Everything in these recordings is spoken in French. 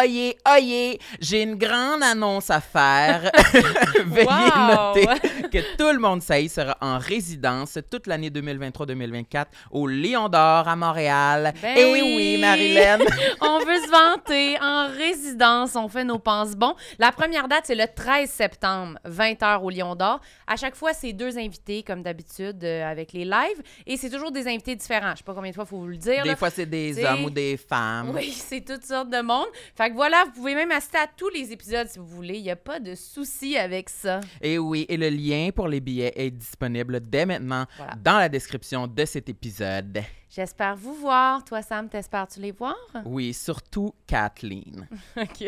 oyez, oyez, j'ai une grande annonce à faire. Veuillez noter que tout le monde sait sera en résidence toute l'année 2023-2024 au Lion d'Or à Montréal. Ben eh Et oui, oui Marilyn. on veut se vanter en résidence, on fait nos penses Bon, La première date, c'est le 13 septembre, 20h au Lion d'Or. À chaque fois, c'est deux invités, comme d'habitude, euh, avec les lives. Et c'est toujours des invités différents. Je sais pas combien de fois il faut vous le dire. Des fois, c'est des hommes ou des femmes. Oui, c'est toutes sortes de monde voilà, vous pouvez même assister à tous les épisodes si vous voulez. Il n'y a pas de souci avec ça. Et oui, et le lien pour les billets est disponible dès maintenant dans la description de cet épisode. J'espère vous voir. Toi, Sam, t'espères-tu les voir? Oui, surtout Kathleen. OK.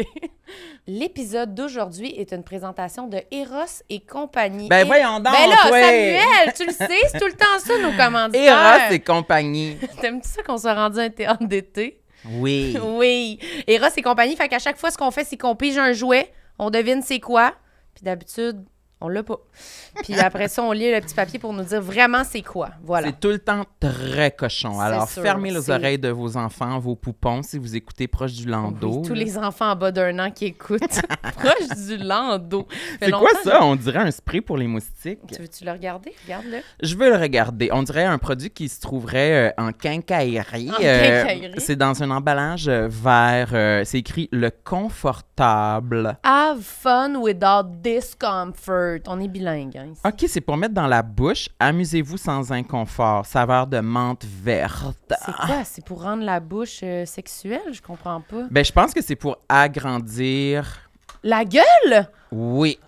L'épisode d'aujourd'hui est une présentation de Eros et compagnie. Ben et... voyons ben donc! Ben là, Samuel, tu le sais, c'est tout le temps ça, nos commanditaires. Eros et compagnie. T'aimes-tu ça qu'on soit rendu un théâtre d'été? Oui. oui. Et Ross et compagnie. Fait qu'à chaque fois, ce qu'on fait, c'est qu'on pige un jouet, on devine c'est quoi. Puis d'habitude, on l'a pas. Puis après ça, on lit le petit papier pour nous dire vraiment c'est quoi. Voilà. C'est tout le temps très cochon. Alors, fermez les oreilles de vos enfants, vos poupons, si vous écoutez proche du landau. tous les enfants en bas d'un an qui écoutent proche du landau. C'est quoi ça? Hein? On dirait un spray pour les moustiques. Tu veux-tu le regarder? Regarde-le. Je veux le regarder. On dirait un produit qui se trouverait euh, en euh, quincaillerie. c'est dans un emballage euh, vert. c'est écrit le confortable. Have fun without discomfort. On est bilingue. Hein, OK, c'est pour mettre dans la bouche. Amusez-vous sans inconfort. Saveur de menthe verte. C'est quoi? C'est pour rendre la bouche euh, sexuelle? Je comprends pas. Ben, je pense que c'est pour agrandir, La gueule? oui,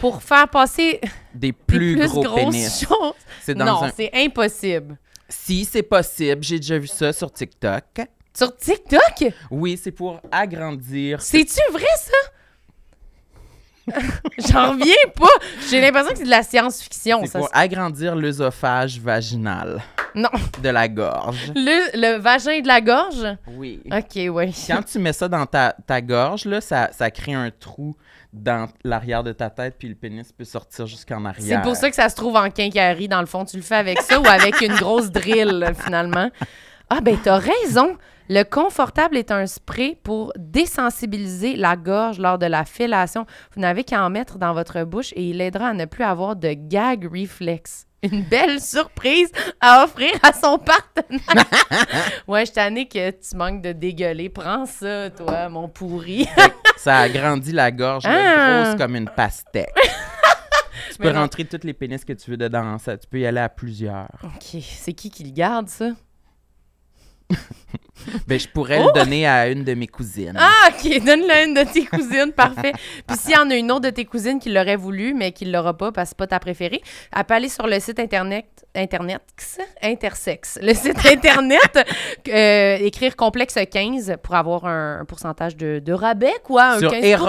Pour faire passer des plus, gros grosses pénis. choses? non, c'est impossible. Si c'est possible, j'ai déjà vu ça sur TikTok. Sur TikTok? Oui, c'est pour agrandir. C'est-tu vrai, ça? J'en reviens pas. J'ai l'impression que c'est de la science-fiction. C'est pour agrandir l'œsophage vaginal. Non. De la gorge. Le, le, vagin de la gorge? Oui. OK, oui. Quand tu mets ça dans ta, gorge, là, ça, ça crée un trou dans l'arrière de ta tête, puis le pénis peut sortir jusqu'en arrière. C'est pour ça que ça se trouve en quincaillerie, dans le fond. Tu le fais avec ça ou avec une grosse drill, finalement. Ah, ben, t'as raison. Le confortable est un spray pour désensibiliser la gorge lors de la fellation. Vous n'avez qu'à en mettre dans votre bouche et il aidera à ne plus avoir de gag reflex. Une belle surprise à offrir à son partenaire. ouais, je t'année que tu manques de dégueuler. Prends ça, toi, mon pourri. ça agrandit la gorge, est ah! grosse comme une pastèque. tu peux rentrer toutes les pénis que tu veux dedans. Ça, tu peux y aller à plusieurs. OK. C'est qui qui le garde, ça? Mais ben, je pourrais le oh! donner à une de mes cousines. Ah, OK. Donne-le à une de tes cousines. Parfait. Puis s'il y en a une autre de tes cousines qui l'aurait voulu, mais qui ne l'aura pas parce que c'est pas ta préférée, elle peut aller sur le site Internet. Internet. Intersex. Le site Internet. Euh, écrire complexe 15 pour avoir un, pourcentage de, rabais, quoi. Un sur 15%. Eros,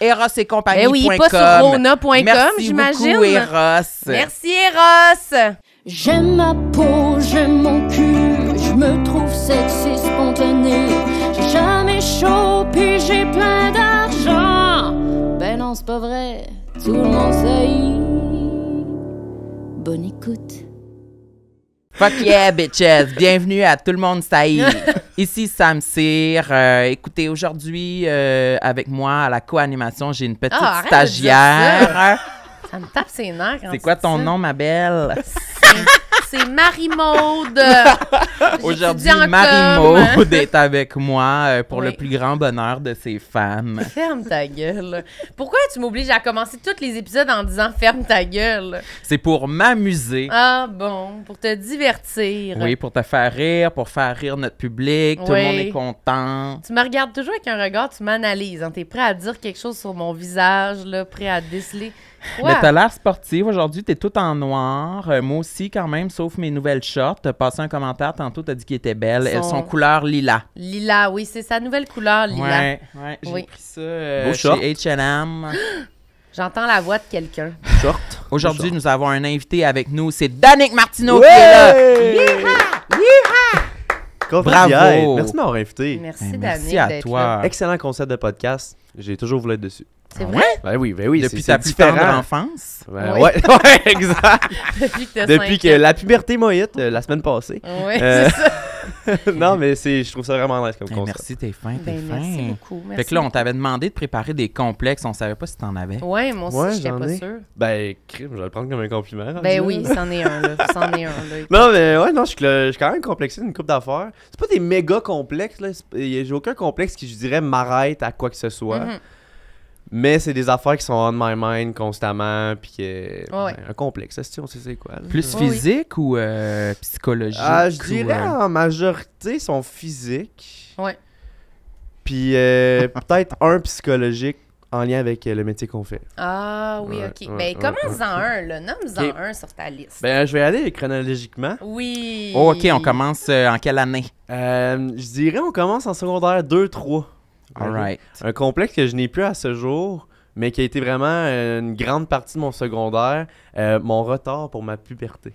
Eros et compagnie. Eh oui, pas sur Rona.com, j'imagine. Merci Eros. Merci, Eros. J'aime ma peau, j'aime mon cul, je me trouve sexy spontané. J'ai jamais chaud, puis j'ai plein d'argent. Ben non, c'est pas vrai, tout le monde sait. Bonne écoute. Fuck yeah, bitches! Bienvenue à Tout le monde sait. Ici Sam Cyr. Euh, écoutez, aujourd'hui, euh, avec moi, à la co-animation, j'ai une petite ah, stagiaire. ça. me tape ses nerfs. quand C'est quoi ton nom, ma belle? c'est Marie-Maude. Aujourd'hui, Marie-Maude est avec moi euh, pour le plus grand bonheur de ses femmes. Ferme ta gueule. Pourquoi tu m'obliges à commencer tous les épisodes en disant ferme ta gueule? C'est pour m'amuser. Ah bon, pour te divertir. Oui, pour te faire rire, pour faire rire notre public. Tout le monde est content. Tu me regardes toujours avec un regard, tu m'analyses. Hein. Tu es prêt à dire quelque chose sur mon visage, prêt à déceler. Mais t'as l'air sportive aujourd'hui, t'es tout en noir. Euh, moi aussi, quand même, sauf mes nouvelles shorts. T'as passé un commentaire tantôt, t'as dit qu'elles étaient belles. Elles sont couleur lila. Lila, oui, c'est sa nouvelle couleur, lila. Ouais, j'ai pris ça euh, chez H&M. J'entends la voix de quelqu'un. Short. Aujourd'hui, nous avons un invité avec nous. C'est Danick Martineau qui est là. Bravo! Merci de m'avoir invité. Merci, ben, Danick. Merci à toi. Excellent concept de podcast. J'ai toujours voulu être dessus. C'est ah vrai? Ben oui, ben oui. Depuis ta plus tendre enfance? oui. exact. Depuis que, Depuis que la puberté m'a euh, la semaine passée. Oui, euh, c'est ça. non, mais je trouve ça vraiment nice comme Merci, t'es fin, t'es ben, fin. Merci beaucoup. Merci. Fait que là, on t'avait demandé de préparer des complexes, on savait pas si t'en avais. Oui, moi aussi, j'étais pas sûr. Ben, crime, je vais le prendre comme un compliment. Ben oui, c'en est un, là. c'en est un, là. Non, mais ouais, non, je suis quand même complexé d'une coupe d'affaires. C'est pas des méga complexes, là. J'ai aucun complexe qui, je dirais, m'arrête à quoi que ce soit. Mm-hmm. Mais c'est des affaires qui sont on my mind constamment, puis complexe. Ben, un complexe, on sait c'est quoi. Plus physique ou euh, psychologique? Ah, je dirais euh, en majorité sont physiques. Ouais. Puis euh, peut-être un psychologique en lien avec le métier qu'on fait. Ah oui, ok. Ben, commence-en un, là. Nomme-en un sur ta liste. Ben, je vais aller chronologiquement. Oui. Oh, ok, on commence en quelle année? je dirais on commence en secondaire 2-3. Un complexe que je n'ai plus à ce jour, mais qui a été vraiment euh, une grande partie de mon secondaire, euh, mon retard pour ma puberté.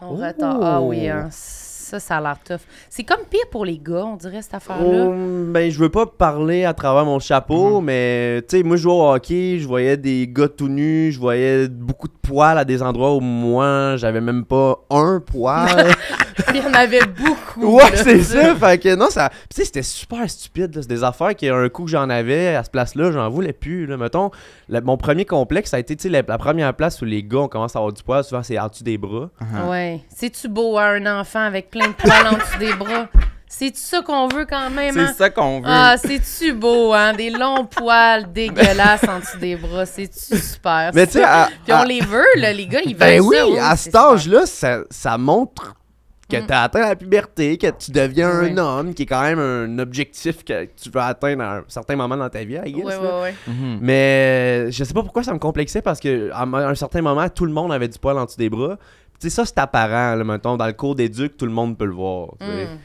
Ton retard, ah oui, oh! hein. ça, ça a l'air tough. C'est comme pire pour les gars, on dirait, cette affaire-là. Je oh, ben, je veux pas parler à travers mon chapeau, mm-hmm. mais, tu sais, moi, je jouais au hockey, je voyais des gars tout nus, je voyais beaucoup de poils à des endroits où moi, j'avais même pas un poil. il y en avait beaucoup. Ouais, c'est ça. Fait que non, ça. c'était super stupide. C'est des affaires qui, un coup que j'en avais à ce place-là, j'en voulais plus. Là. Mettons, mon premier complexe, ça a été la, première place où les gars, on commence à avoir du poil. Souvent, c'est en dessous des bras. Uh-huh. Ouais. C'est-tu beau à hein, un enfant avec plein de poils en dessous des bras? C'est ça qu'on veut quand même. C'est hein? ça qu'on veut. Ah, c'est-tu beau, hein? Des longs poils ben dégueulasses en dessous des bras. C'est-tu super? Mais tu sais, Puis on les veut, là, les gars, ils ben veulent oui, à cet âge-là, ça montre que mm. tu atteint la puberté, que tu deviens un homme, qui est quand même un objectif que tu veux atteindre à un certain moment dans ta vie, I guess, mm-hmm. Mais euh, je sais pas pourquoi ça me complexait parce que à un certain moment, tout le monde avait du poil en dessous des bras. Tu sais, ça, c'est apparent, là, mettons, dans le cours d'éduc, tout le monde peut le voir. Mm.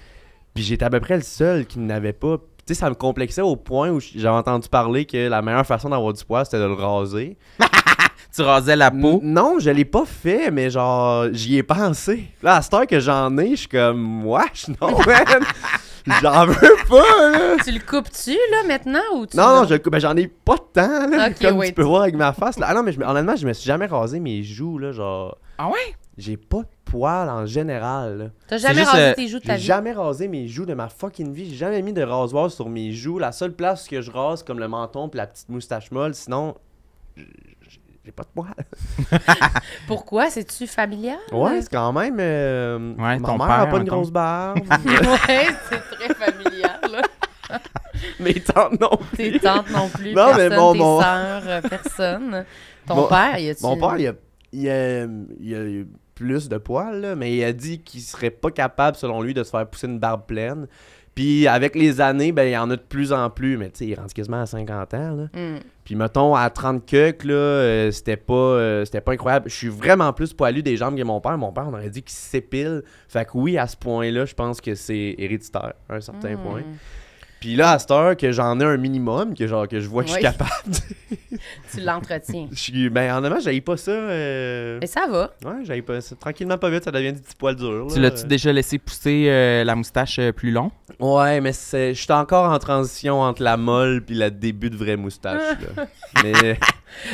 Puis j'étais à peu près le seul qui n'avait pas. Tu sais, ça me complexait au point où j'avais entendu parler que la meilleure façon d'avoir du poil, c'était de le raser. tu rasais la peau? non, je l'ai pas fait, mais genre, j'y ai pensé. Là, à cette heure que j'en ai, je suis comme, wesh, non, man. J'en veux pas, là. Tu le coupes-tu, là, maintenant, ou tu Non, non, je Ben, j'en ai pas tant, là. comme tu peux voir avec ma face. Là. Ah non, mais honnêtement, je me suis jamais rasé mes joues, là, genre. Ah ouais? J'ai pas de poils en général, T'as jamais rasé euh, tes joues de ta J'ai jamais rasé mes joues de ma fucking vie. J'ai jamais mis de rasoir sur mes joues. La seule place que je rase, comme le menton puis la petite moustache molle, sinon, pas de poils. Pourquoi? C'est-tu familial? Ouais, c'est quand même. Euh, ouais, ton mère père, a pas une grosse barbe. Oui, c'est très familial. Mais Mes tantes non plus. Tes tantes non plus. Non, mais bon, bon... Euh, personne. Ton père, y a-tu. Mon père, il a, a, plus de poils, mais il a dit qu'il serait pas capable, selon lui, de se faire pousser une barbe pleine puis avec les années, ben, il y en a de plus en plus. Mais tu sais, il rentre quasiment à 50 ans. Là. Mm. Puis mettons, à 30 queues, là, euh, c'était pas, euh, pas incroyable. Je suis vraiment plus poilu des jambes que mon père. Mon père, on aurait dit qu'il s'épile. Fait que oui, à ce point-là, je pense que c'est héréditaire, à un certain mm. point. Puis là, à cette heure que j'en ai un minimum, que genre que je vois que je suis capable. Tu l'entretiens. je ben, en amont, j'aille pas ça. Euh. Mais ça va. Ouais, j'aille pas ça. Tranquillement, pas vite, ça devient des petits poils durs. Tu l'as-tu déjà laissé pousser euh, la moustache euh, plus long? Ouais, mais c'est, je suis encore en transition entre la molle puis le début de vraie moustache. Là. mais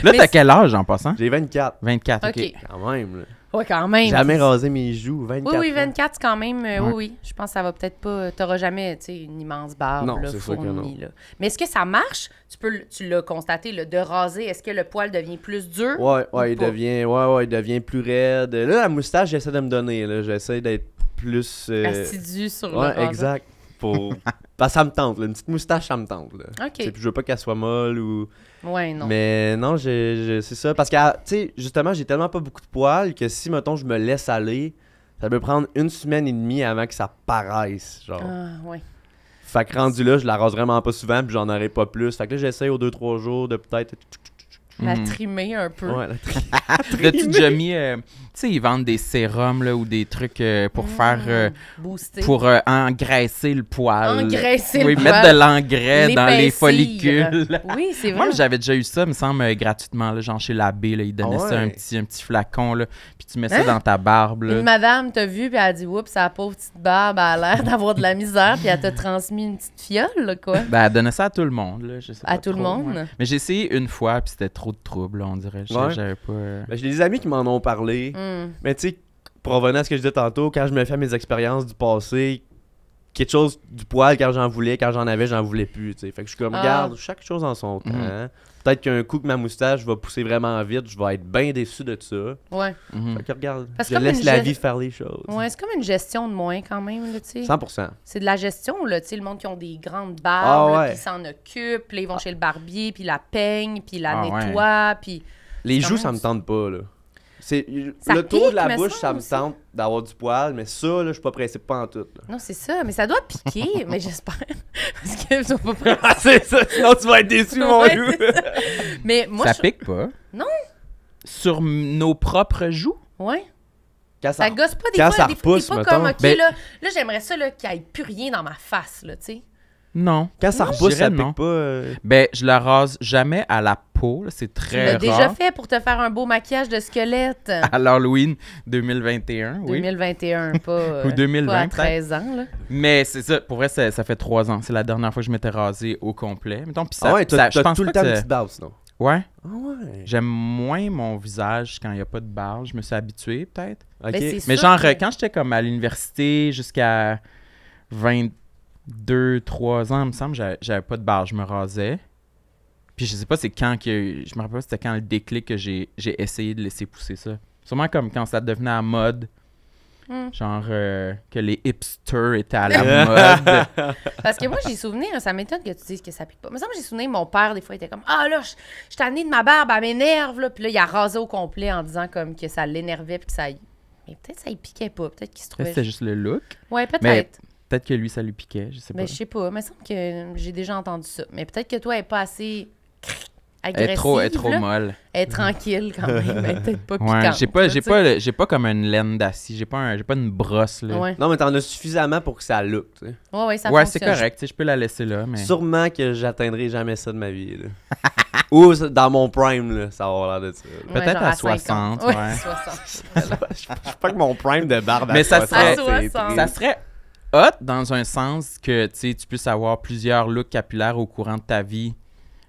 Là, t'as quel âge en passant? j'ai 24, 24, OK. ok. quand même. là. Oui, quand même. Jamais rasé mes joues. 24 oui, oui, 24, quand même. Euh, oui, oui. Je pense que ça va peut-être pas. Tu n'auras jamais une immense barbe non, là, fournie. Là. Mais est-ce que ça marche? Tu peux tu l'as constaté, de raser, est-ce que le poil devient plus dur? Oui, ouais, il devient. Ouais, ouais, il devient plus raide. Là, la moustache, j'essaie de me donner. J'essaie d'être plus. Euh... Assidu sur le exact. Pour... ça me tente, Une petite moustache, ça me tente. Là. OK. je veux pas qu'elle soit molle ou. Ouais, non. Mais non, je, c'est ça. Parce que, ah, tu sais, justement, j'ai tellement pas beaucoup de poils que si, mettons, je me laisse aller, ça peut prendre une semaine et demie avant que ça paraisse. Genre. Ah, ouais. Fait que rendu là, je la rase vraiment pas souvent, puis j'en aurai pas plus. Fait que là, j'essaie aux deux, trois jours de peut-être la hmm. trimer un peu. Ouais, la, tu déjà mis. tu sais, ils vendent des sérums là, ou des trucs euh, pour hmm. faire. Euh, pour euh, engraisser le poil. Engraisser mettre de l'engrais dans les follicules. Oui, c'est vrai. Moi, j'avais déjà eu ça, me semble, gratuitement. Là, genre chez l'abbé, là, il donnait ça ah un petit, un petit flacon. Là, puis tu mets ça hein? dans ta barbe. Une madame t'a vu, puis elle a dit Oups, sa pauvre petite barbe, a l'air d'avoir de la misère, puis elle t'a transmis une petite fiole, là, quoi. Ben, elle donnait ça à tout le monde. à tout le monde. Mais j'ai essayé une fois, puis c'était trop trop de troubles, on dirait. pas. Euh, ben, j'ai des amis qui m'en ont parlé. Mm. Mais tu sais, provenant de ce que je disais tantôt, quand je me fais mes expériences du passé, quelque chose du poil, quand j'en voulais, quand j'en avais, j'en voulais plus. sais Fait que je suis comme, regarde, ah. chaque chose en son mhm. temps. Peut-être qu'un coup que ma moustache va pousser vraiment vite, je vais être bien déçu de ça. Ouais. Mhm. Fait que regarde, je laisse la vie faire les choses. Ouais, c'est comme une gestion de moins quand même, là, tu sais. 100 C'est de la gestion, là, tu sais, le monde qui ont des grandes barbes, ah, qui s'en occupent, puis ils vont chez le barbier, puis la peigne, puis la ah, nettoie, puis... Les joues, ça me tente pas, là. C'est, le tour de la bouche, ça me tente d'avoir du poil, mais ça, là, je suis pas pressé pas en tout. Non, c'est ça, mais ça doit piquer, mais j'espère. Parce que je suis pas pressée. Ah, c'est ça, sinon tu vas être déçu, mon ouais, mais moi, ça pique pas. Non. Sur nos propres joues? Ouais. ça, gosse pas des Quand ça repousse, des pas comme, OK, ben là, là j'aimerais ça là, qu'il n'y ait plus rien dans ma face, là, tu sais. Non. Quand ça repousse, ça pique pas. Euh. Ben, je la rase jamais à la peau. C'est Tu très l'as déjà fait pour te faire un beau maquillage de squelette. À l'Halloween 2021, 2021, pas, euh, Ou 13 ans. Là. Mais c'est ça, pour vrai, ça, fait trois ans. C'est la dernière fois que je m'étais rasé au complet. Mettons, pis ça, ah ouais, tout le temps une non? Ah j'aime moins mon visage quand il n'y a pas de barbe. Je me suis habitué, peut-être. Ben, Mais genre, quand j'étais comme à l'université jusqu'à 20, deux, trois ans, il me semble, j'avais pas de barbe, je me rasais. Puis je sais pas c'est quand que. Je me rappelle pas c'était quand le déclic que j'ai essayé de laisser pousser ça. Sûrement comme quand ça devenait à mode. Hmm. Genre euh, que les hipsters étaient à la mode. Parce que moi, j'ai souvenir, ça m'étonne que tu dises que ça pique pas. Mais ça, j'ai souvenir, mon père, des fois, était comme Ah là, je suis tanné de ma barbe, elle m'énerve. Là. Puis là, il a rasé au complet en disant comme que ça l'énervait puis que ça. Mais peut-être ça y piquait pas. Peut-être qu'il se trouvait. C'était juste le look. Ouais, peut-être. Peut-être que lui, ça lui piquait, je sais ben, pas. mais je sais pas. Il me semble que j'ai déjà entendu ça. Mais peut-être que toi, elle est pas assez agressive. Elle est trop, trop molle. Elle est tranquille quand même. peut-être pas piquante. j'ai pas, j'ai pas, pas comme une laine d'acier. J'ai pas, pas une brosse, là. Non, mais t'en as suffisamment pour que ça look. Oui, ouais, ouais, c'est correct. Je peux la laisser là, mais... Sûrement que j'atteindrai jamais ça de ma vie. Ou dans mon prime, là, ça va avoir l'air de ça. Peut-être à 60. 60. je sais pas que mon prime de barbe à Mais 60, serait- Ça serait hot dans un sens que tu puisses avoir plusieurs looks capillaires au courant de ta vie.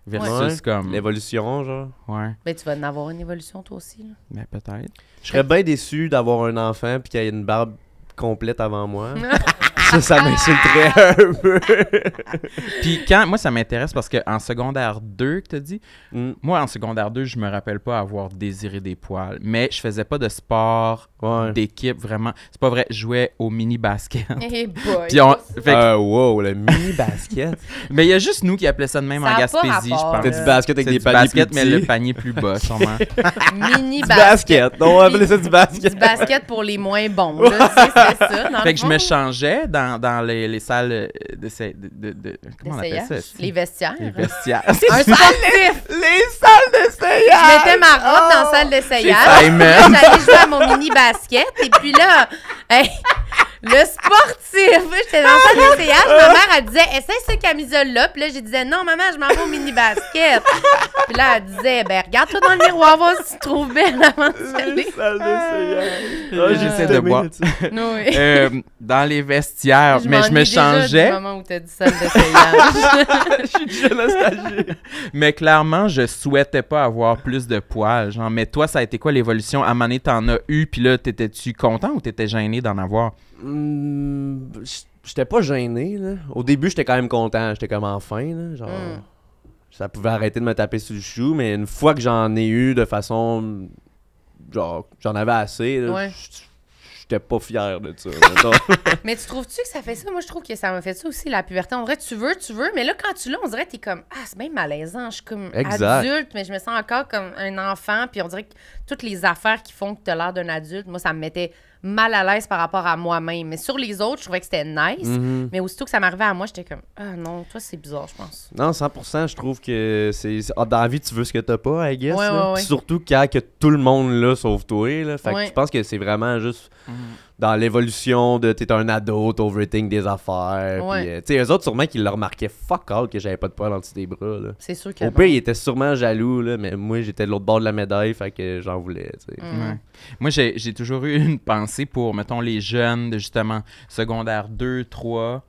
Versus comme. L'évolution, genre. Ouais. Ben, tu vas en avoir une évolution, toi aussi. mais ben, peut-être. Je serais bien déçu d'avoir un enfant puis qu'il y ait une barbe complète avant moi. ça, m'insulterait ah! un peu. Puis quand, moi, ça m'intéresse parce qu'en secondaire 2, que tu dit, mm. moi, en secondaire 2, je me rappelle pas avoir désiré des poils, mais je faisais pas de sport d'équipe, vraiment. C'est pas vrai, je jouais au mini-basket. Hey Puis on... Fait euh, le mini-basket. mais il y a juste nous qui appelait ça de même en Gaspésie, je pense. C'était du basket avec des paniers mais le panier plus bas, sûrement. Mini-basket. on appelait ça du basket. Du basket pour les moins bons, c'est ça. fait que je me changeais dans dans, les, les, salles euh, de, de, Comment on appelle ça? Les vestiaires. Les vestiaires. un sportif! Les, salles d'essayage! Je mettais ma robe dans la salle oh, d'essayage. J'allais jouer à mon mini-basket. Et puis là, le sportif. J'étais dans le salle d'essayage. Ma mère, elle disait, essaye ce camisole-là. Puis là, je disais, non, maman, je m'en vais au mini-basket. Puis là, elle disait, ben, regarde-toi dans le miroir, voir si tu trouves belle avant de Là, ah. J'essaie de boire. Euh, dans les vestiaires, mais je me changeais. moment où dit salle d'essayage. je suis déjà stagiaire. Mais clairement, je souhaitais pas avoir plus de poils. Genre, mais toi, ça a été quoi l'évolution? À un moment t'en as eu, puis là, t'étais-tu content ou t'étais gêné d'en avoir? Hmm, je j'étais pas gêné. Là. Au début, j'étais quand même content. J'étais comme enfin. Là, genre, hmm. Ça pouvait arrêter de me taper sur le chou, mais une fois que j'en ai eu de façon. Genre, j'en avais assez. ouais. J'étais pas fier de ça. mais tu trouves-tu que ça fait ça? Moi, je trouve que ça m'a fait ça aussi, la puberté. En vrai, tu veux, tu veux, mais là, quand tu l'as, on dirait que t'es comme Ah, c'est bien malaisant. Je suis comme adulte, mais je me sens encore comme un enfant. Puis on dirait que toutes les affaires qui font que t'as l'air d'un adulte, moi, ça me mettait mal à l'aise par rapport à moi-même. Mais sur les autres, je trouvais que c'était nice. Mhm. Mais aussitôt que ça m'arrivait à moi, j'étais comme Ah non, toi, c'est bizarre, je pense. Non, 100%, je trouve que c'est. Ah, dans la vie, tu veux ce que t'as pas, I guess. Puis Surtout quand que tout le monde là, sauf toi. Là. Fait que je pense que c'est vraiment juste. Mhm dans l'évolution de t'es un ado, t'overthink des affaires. Puis, euh, eux autres, sûrement qu'ils le remarquaient fuck all que j'avais pas de poils en dessous des bras. Là. C'est sûr que. Au pire, ils étaient sûrement jaloux, là, mais moi, j'étais de l'autre bord de la médaille, fait que j'en voulais. Mm. Moi, j'ai, j'ai toujours eu une pensée pour, mettons, les jeunes de justement secondaire 2, 3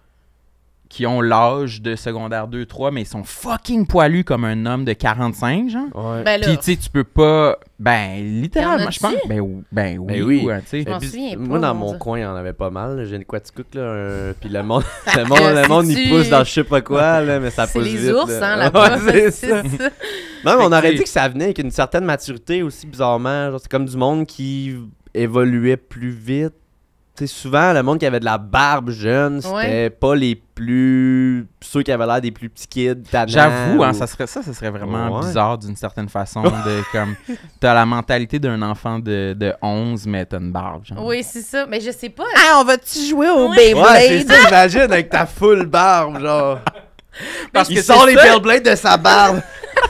qui ont l'âge de secondaire 2 3 mais ils sont fucking poilus comme un homme de 45 genre. Ben puis tu sais tu peux pas ben littéralement je pense ben, ben, ben oui, ben oui. Hein, moi dans mon coin il y en avait pas mal, j'ai une Quaticook là puis le monde le monde, le monde il pousse dans je sais pas quoi là, mais ça pousse vite. les ours hein la c'est ça. on aurait dit que ça venait avec une certaine maturité aussi bizarrement, c'est comme du monde qui évoluait plus vite sais, souvent, le monde qui avait de la barbe jeune, c'était pas les plus. ceux qui avaient l'air des plus petits kids. J'avoue, hein, ça, serait, ça, ça serait vraiment bizarre d'une certaine façon. de comme T'as la mentalité d'un enfant de, de 11, mais t'as une barbe. Oui, c'est ça. Mais je sais pas. Ah, on va-tu jouer au Beyblade? Ouais, c'est ça, imagine, avec ta full barbe, genre. Parce qu'il sont les Beyblade de sa barbe.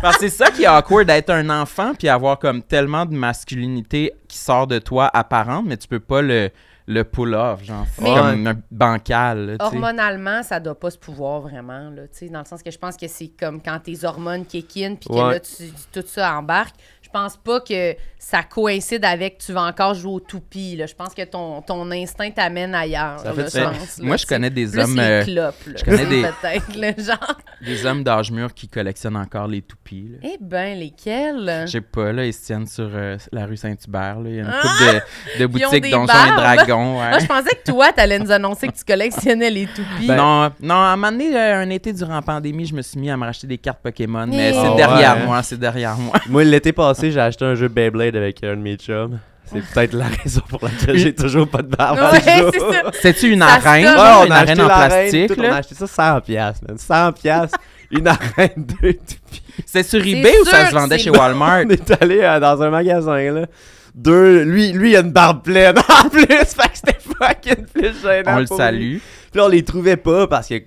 Parce c'est ça qui est awkward d'être un enfant puis avoir comme tellement de masculinité qui sort de toi apparente, mais tu peux pas le, le pull-off, genre, comme un bancal. hormonalement, ça doit pas se pouvoir vraiment, là, dans le sens que je pense que c'est comme quand tes hormones kékinent puis que là, tu, tout ça embarque. Je pense pas que ça coïncide avec tu vas encore jouer aux toupies. » Je pense que ton, ton instinct t'amène ailleurs. moi, je connais des hommes. Euh, je connais des. hommes d'âge mûr qui collectionnent encore les toupies. Eh ben, lesquels Je sais pas, là, ils tiennent sur euh, la rue Saint-Hubert. Il y a une couple de, ah! boutiques Donjons et Dragons. Ah, je pensais que toi, tu allais nous annoncer que tu collectionnais les toupies. Ben, non, non, à un moment donné, euh, un été durant la pandémie, je me suis mis à me racheter des cartes Pokémon. Mais eh c'est derrière moi, c'est derrière moi. Moi, l'été passé, sais, j'ai acheté un jeu Beyblade avec un de C'est peut-être la raison pour laquelle j'ai toujours pas de barbe. jeu cest tu une arène? on une a arène en plastique. On a acheté ça 100$, man. 100$, une arène de c'est sur eBay ou ça se vendait chez Walmart? on est allé euh, dans un magasin, là. Deux, lui, lui, il a une barbe pleine en plus, fait que c'était fucking plus gênant. On le salue. Puis on les trouvait pas parce que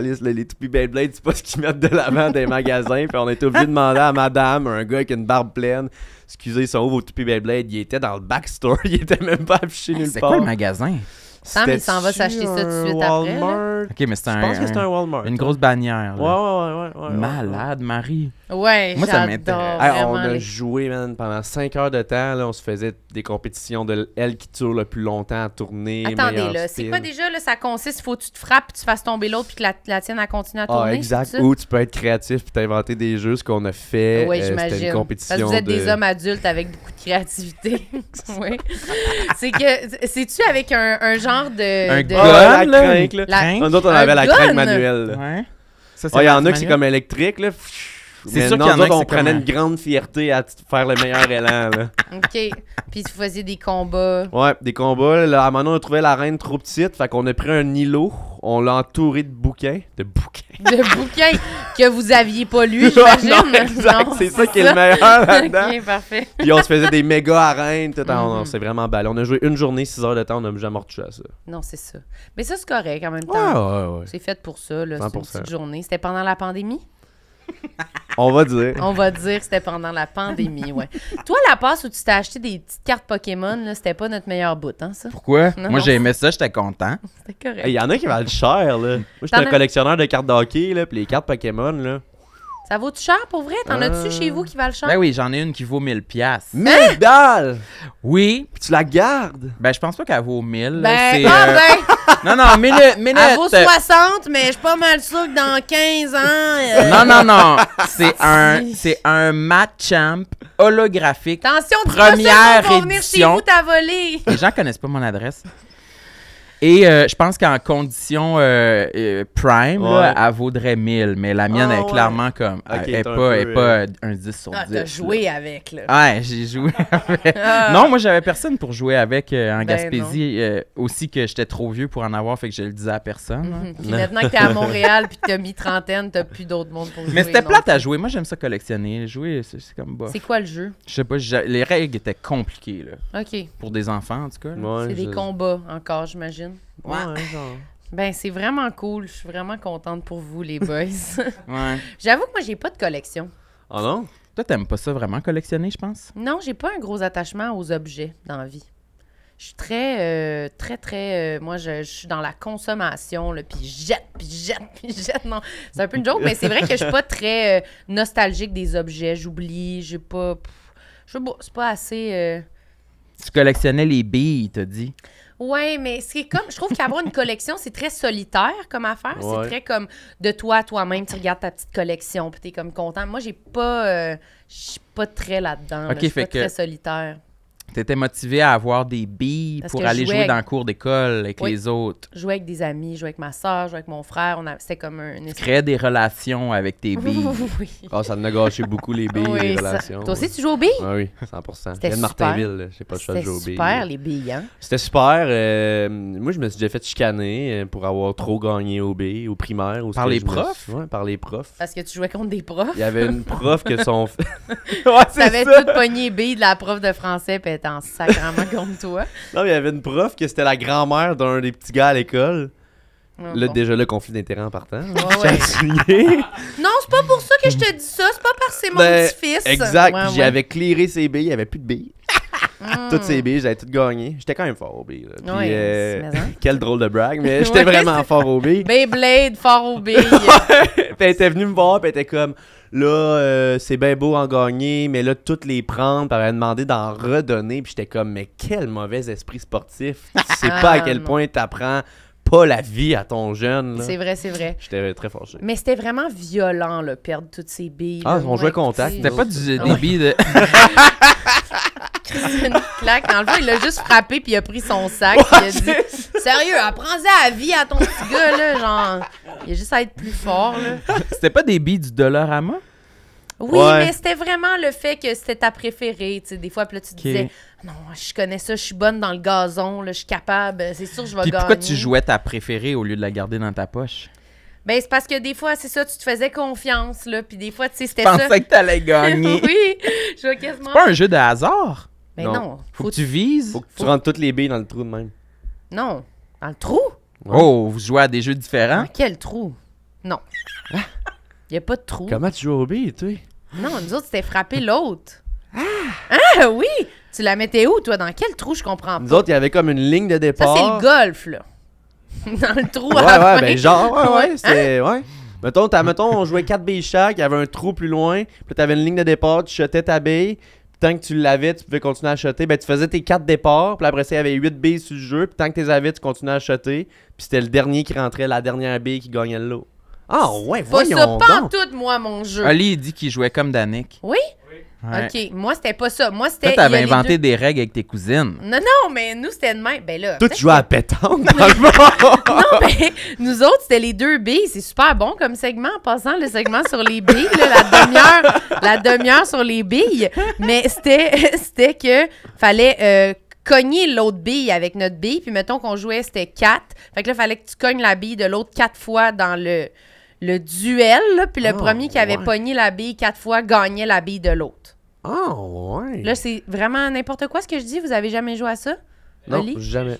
les toupies Beyblade, c'est pas ce qu'ils mettent de l'avant des magasins. Puis on était obligé de demander à madame, un gars avec une barbe pleine, excusez, son vos toupies Beyblade, il était dans le backstore, il était même pas affiché nulle part. C'est quoi le magasin? Sam, il s'en va s'acheter ça tout de suite Walmart? Ok, mais c'est un. Je pense que c'est un Walmart. Une grosse bannière. ouais, ouais, ouais, ouais Malade, Marie. Ouais, Moi, ça m'intéresse. on a joué, pendant 5 heures de temps. Là, on se faisait des compétitions de elle qui tourne le plus longtemps à tourner. Attendez, là, c'est quoi déjà, là, ça consiste, faut que tu te frappes, puis tu fasses tomber l'autre, puis que la, tienne, à continuer ah, à tourner. exact. Ou tu peux être créatif, puis t'inventer des jeux, ce qu'on a fait. Euh, c'était une compétition. Parce vous êtes des hommes adultes avec beaucoup de créativité. c'est que, c'est-tu avec un, genre de. Un de... Gun, ah, la crinque, là. La... Crinque? on avait la crinque manuelle. Ouais. Ah, il y en a qui c'est comme électrique, c'est sûr qu'il y en a une grande fierté à faire le meilleur élan. OK. Puis vous faisiez des combats. Ouais, des combats. Là, à un moment, on a trouvé la reine trop petite. Fait qu'on a pris un îlot. On l'a entouré de bouquins. De bouquins. De bouquins que vous aviez pas lu, j'imagine. non, C'est ça, qui est le meilleur là-dedans. OK, parfait. Puis on se faisait des méga arènes. Tout mhm. C'est vraiment ballé. On a joué une journée, six heures de temps. On n'a jamais mort à ça. Non, c'est ça. Mais ça, c'est correct en même temps. Ouais, ouais, ouais. C'est fait pour ça. C'est une petite journée. C'était pendant la pandémie? On va dire. On va dire, c'était pendant la pandémie, ouais. Toi, la passe où tu t'es acheté des petites cartes Pokémon, là, c'était pas notre meilleur bout, hein, ça? Pourquoi? Moi, j'ai aimé ça, j'étais content. C'était correct. Il y en a qui valent cher, là. Moi, j'étais un collectionneur de cartes de hockey, là, puis les cartes Pokémon, là. Ça vaut-tu cher pour vrai? T'en as-tu euh. chez vous qui le cher? Ben oui, j'en ai une qui vaut 1000 pièces. 1000 Oui. Puis tu la gardes? Ben je pense pas qu'elle vaut 1000. Ben, c'est, ah, euh, ben. non, non, minute, minute. Elle vaut 60, mais je suis pas mal sûr que dans 15 ans. Euh, non, non, non. C'est un, c'est un holographique. Attention, première pas édition. Venir chez vous, t'as volé. Les gens connaissent pas mon adresse. Et euh, je pense qu'en condition euh, euh, prime, elle vaudrait 1000, mais la mienne ah est clairement comme. elle n'est pas, est pas un 10 sur ah, tu T'as joué avec, là. Ouais, j'ai joué avec. Ah. non, moi, j'avais personne pour jouer avec en ben Gaspésie. aussi que j'étais trop vieux pour en avoir, fait que je le disais à personne. Puis maintenant que t'es à Montréal puis que t'as mis trentaine, t'as plus d'autres monde pour jouer. Mais c'était plate à jouer. Moi, j'aime ça collectionner. Jouer, c'est comme bas. C'est quoi le jeu? Je sais pas. Les règles étaient compliquées, là. OK. Pour des enfants, en tout cas. c'est des combats encore, j'imagine. Ben, c'est vraiment cool. Je suis vraiment contente pour vous, les boys. J'avoue que moi, j'ai pas de collection. Oh non? Toi, t'aimes pas ça vraiment collectionner, je pense? Non, j'ai pas un gros attachement aux objets dans la vie. Je suis très, euh, très, très. Euh, moi, je, suis dans la consommation, le puis jette, puis jette, puis jette. c'est un peu une joke, mais c'est vrai que je suis pas très euh, nostalgique des objets. J'oublie, j'ai pas. je sais pas, c'est pas assez. Tu collectionnais les billes, t'as dit? Oui, mais c'est comme. Je trouve qu'avoir une collection, c'est très solitaire comme affaire. C'est très comme de toi à toi-même. Tu regardes ta petite collection, puis t'es comme content. Moi, j'ai pas. Euh, je suis pas très là-dedans. Ok, fait pas que très solitaire. T'étais motivé à avoir des billes pour aller jouer dans le cours d'école avec les autres. Jouer avec des amis, jouer avec ma soeur, jouer avec mon frère. C'était comme un. Tu créais des relations avec tes billes. oui. Oh, ça nous a gâché beaucoup les billes, les relations. Toi aussi, tu joues aux billes? Ah, oui, 100 C'était Martinville, je sais pas, je jouer aux billes. Hein? C'était super, les billes, C'était super. moi, je me suis déjà fait chicaner euh, pour avoir trop gagné aux billes, aux primaires. par les profs? Oui, par les profs. Parce que tu jouais contre des profs? Il y avait une prof que son. ouais, tout toute pogné billes de la prof de français, en sacrement comme toi. Non, il y avait une prof que c'était la grand-mère d'un des petits gars à l'école. Ah, là, déjà, le conflit d'intérêts en partant. non, c'est pas pour ça que je te dis ça. C'est pas parce que c'est mon ben, petit-fils. Exact. J'avais clearé ses billes. Il n'y avait plus de billes. Hmm. Toutes ses billes, j'avais toutes gagnées. J'étais quand même fort au billes. Puis, euh, quel drôle de brag, mais j'étais vraiment fort au billes. Beyblade, fort au billes. puis elle était venue me voir, puis elle était comme là, euh, c'est bien beau en gagner, mais là, toutes les prendre, puis elle demandé d'en redonner. Puis j'étais comme, mais quel mauvais esprit sportif. Tu sais pas à ah, quel point apprends pas la vie à ton jeune. C'est vrai, c'est vrai. J'étais très fâché. Mais c'était vraiment violent, le perdre toutes ces billes. Ah, on jouait contact. C'était pas des billes de. une claque. Dans le fond, il l'a juste frappé puis il a pris son sac. il a dit Sérieux, apprends-en à vie à ton petit gars, là. Genre, il a juste à être plus fort, là. C'était pas des billes du Dollarama? Oui, mais c'était vraiment le fait que c'était ta préférée. Des fois, puis là, tu te disais, non, je connais ça, je suis bonne dans le gazon, je suis capable, c'est sûr, je vais gagner. Pourquoi tu jouais ta préférée au lieu de la garder dans ta poche? Ben, c'est parce que des fois, c'est ça, tu te faisais confiance, là, puis des fois, tu c'était ça. Je pensais que t'allais gagner. oui, je quasiment... C'est pas un jeu de hasard. Mais ben non. Faut, que tu vises. Faut que tu rentres toutes les billes dans le trou de même. Non. Dans le trou? Oh, vous jouez à des jeux différents? quel trou? Non. Ah. Il n'y a pas de trou. Comment tu joues au billes, toi? Non, nous autres, c'était frapper l'autre. Ah! Ah oui! Tu la mettais où, toi? Dans quel trou? Je comprends pas. Nous autres, il y avait comme une ligne de départ. Ça, c'est le golf, là. Dans le trou. ouais, à ouais, ben genre, ouais, ouais. C'était, ouais. Mettons, mettons, on jouait 4 billes chaque, il y avait un trou plus loin, puis t'avais une ligne de départ, tu jetais ta bille, tant que tu l'avais, tu pouvais continuer à shotter. Ben, tu faisais tes quatre départs, puis après ça, il y avait 8 billes sur le jeu, puis tant que t'es avis, tu continuais à shotter. Puis c'était le dernier qui rentrait, la dernière bille qui gagnait le lot. Ah ouais, voyons Pas ça, pas en tout, moi, mon jeu. Ali, il dit qu'il jouait comme Danick. Oui? Oui. OK, moi, c'était pas ça. Moi, c'était... Toi, t'avais inventé des règles avec tes cousines. Non, non, mais nous, c'était de même. Ben là... Toi, tu ben jouais à pétanque, Non, mais ben, nous autres, c'était les deux billes. C'est super bon comme segment. En passant, le segment sur les billes, la demi-heure la demi sur les billes. Mais c'était c'était que fallait euh, cogner l'autre bille avec notre bille. Puis mettons qu'on jouait, c'était quatre. Fait que là, il fallait que tu cognes la bille de l'autre quatre fois dans le le duel, puis le ah, premier qui avait pogné la bille quatre fois gagnait la bille de l'autre. Oh, ouais. Là, c'est vraiment n'importe quoi ce que je dis. Vous avez jamais joué à ça? Non, jamais.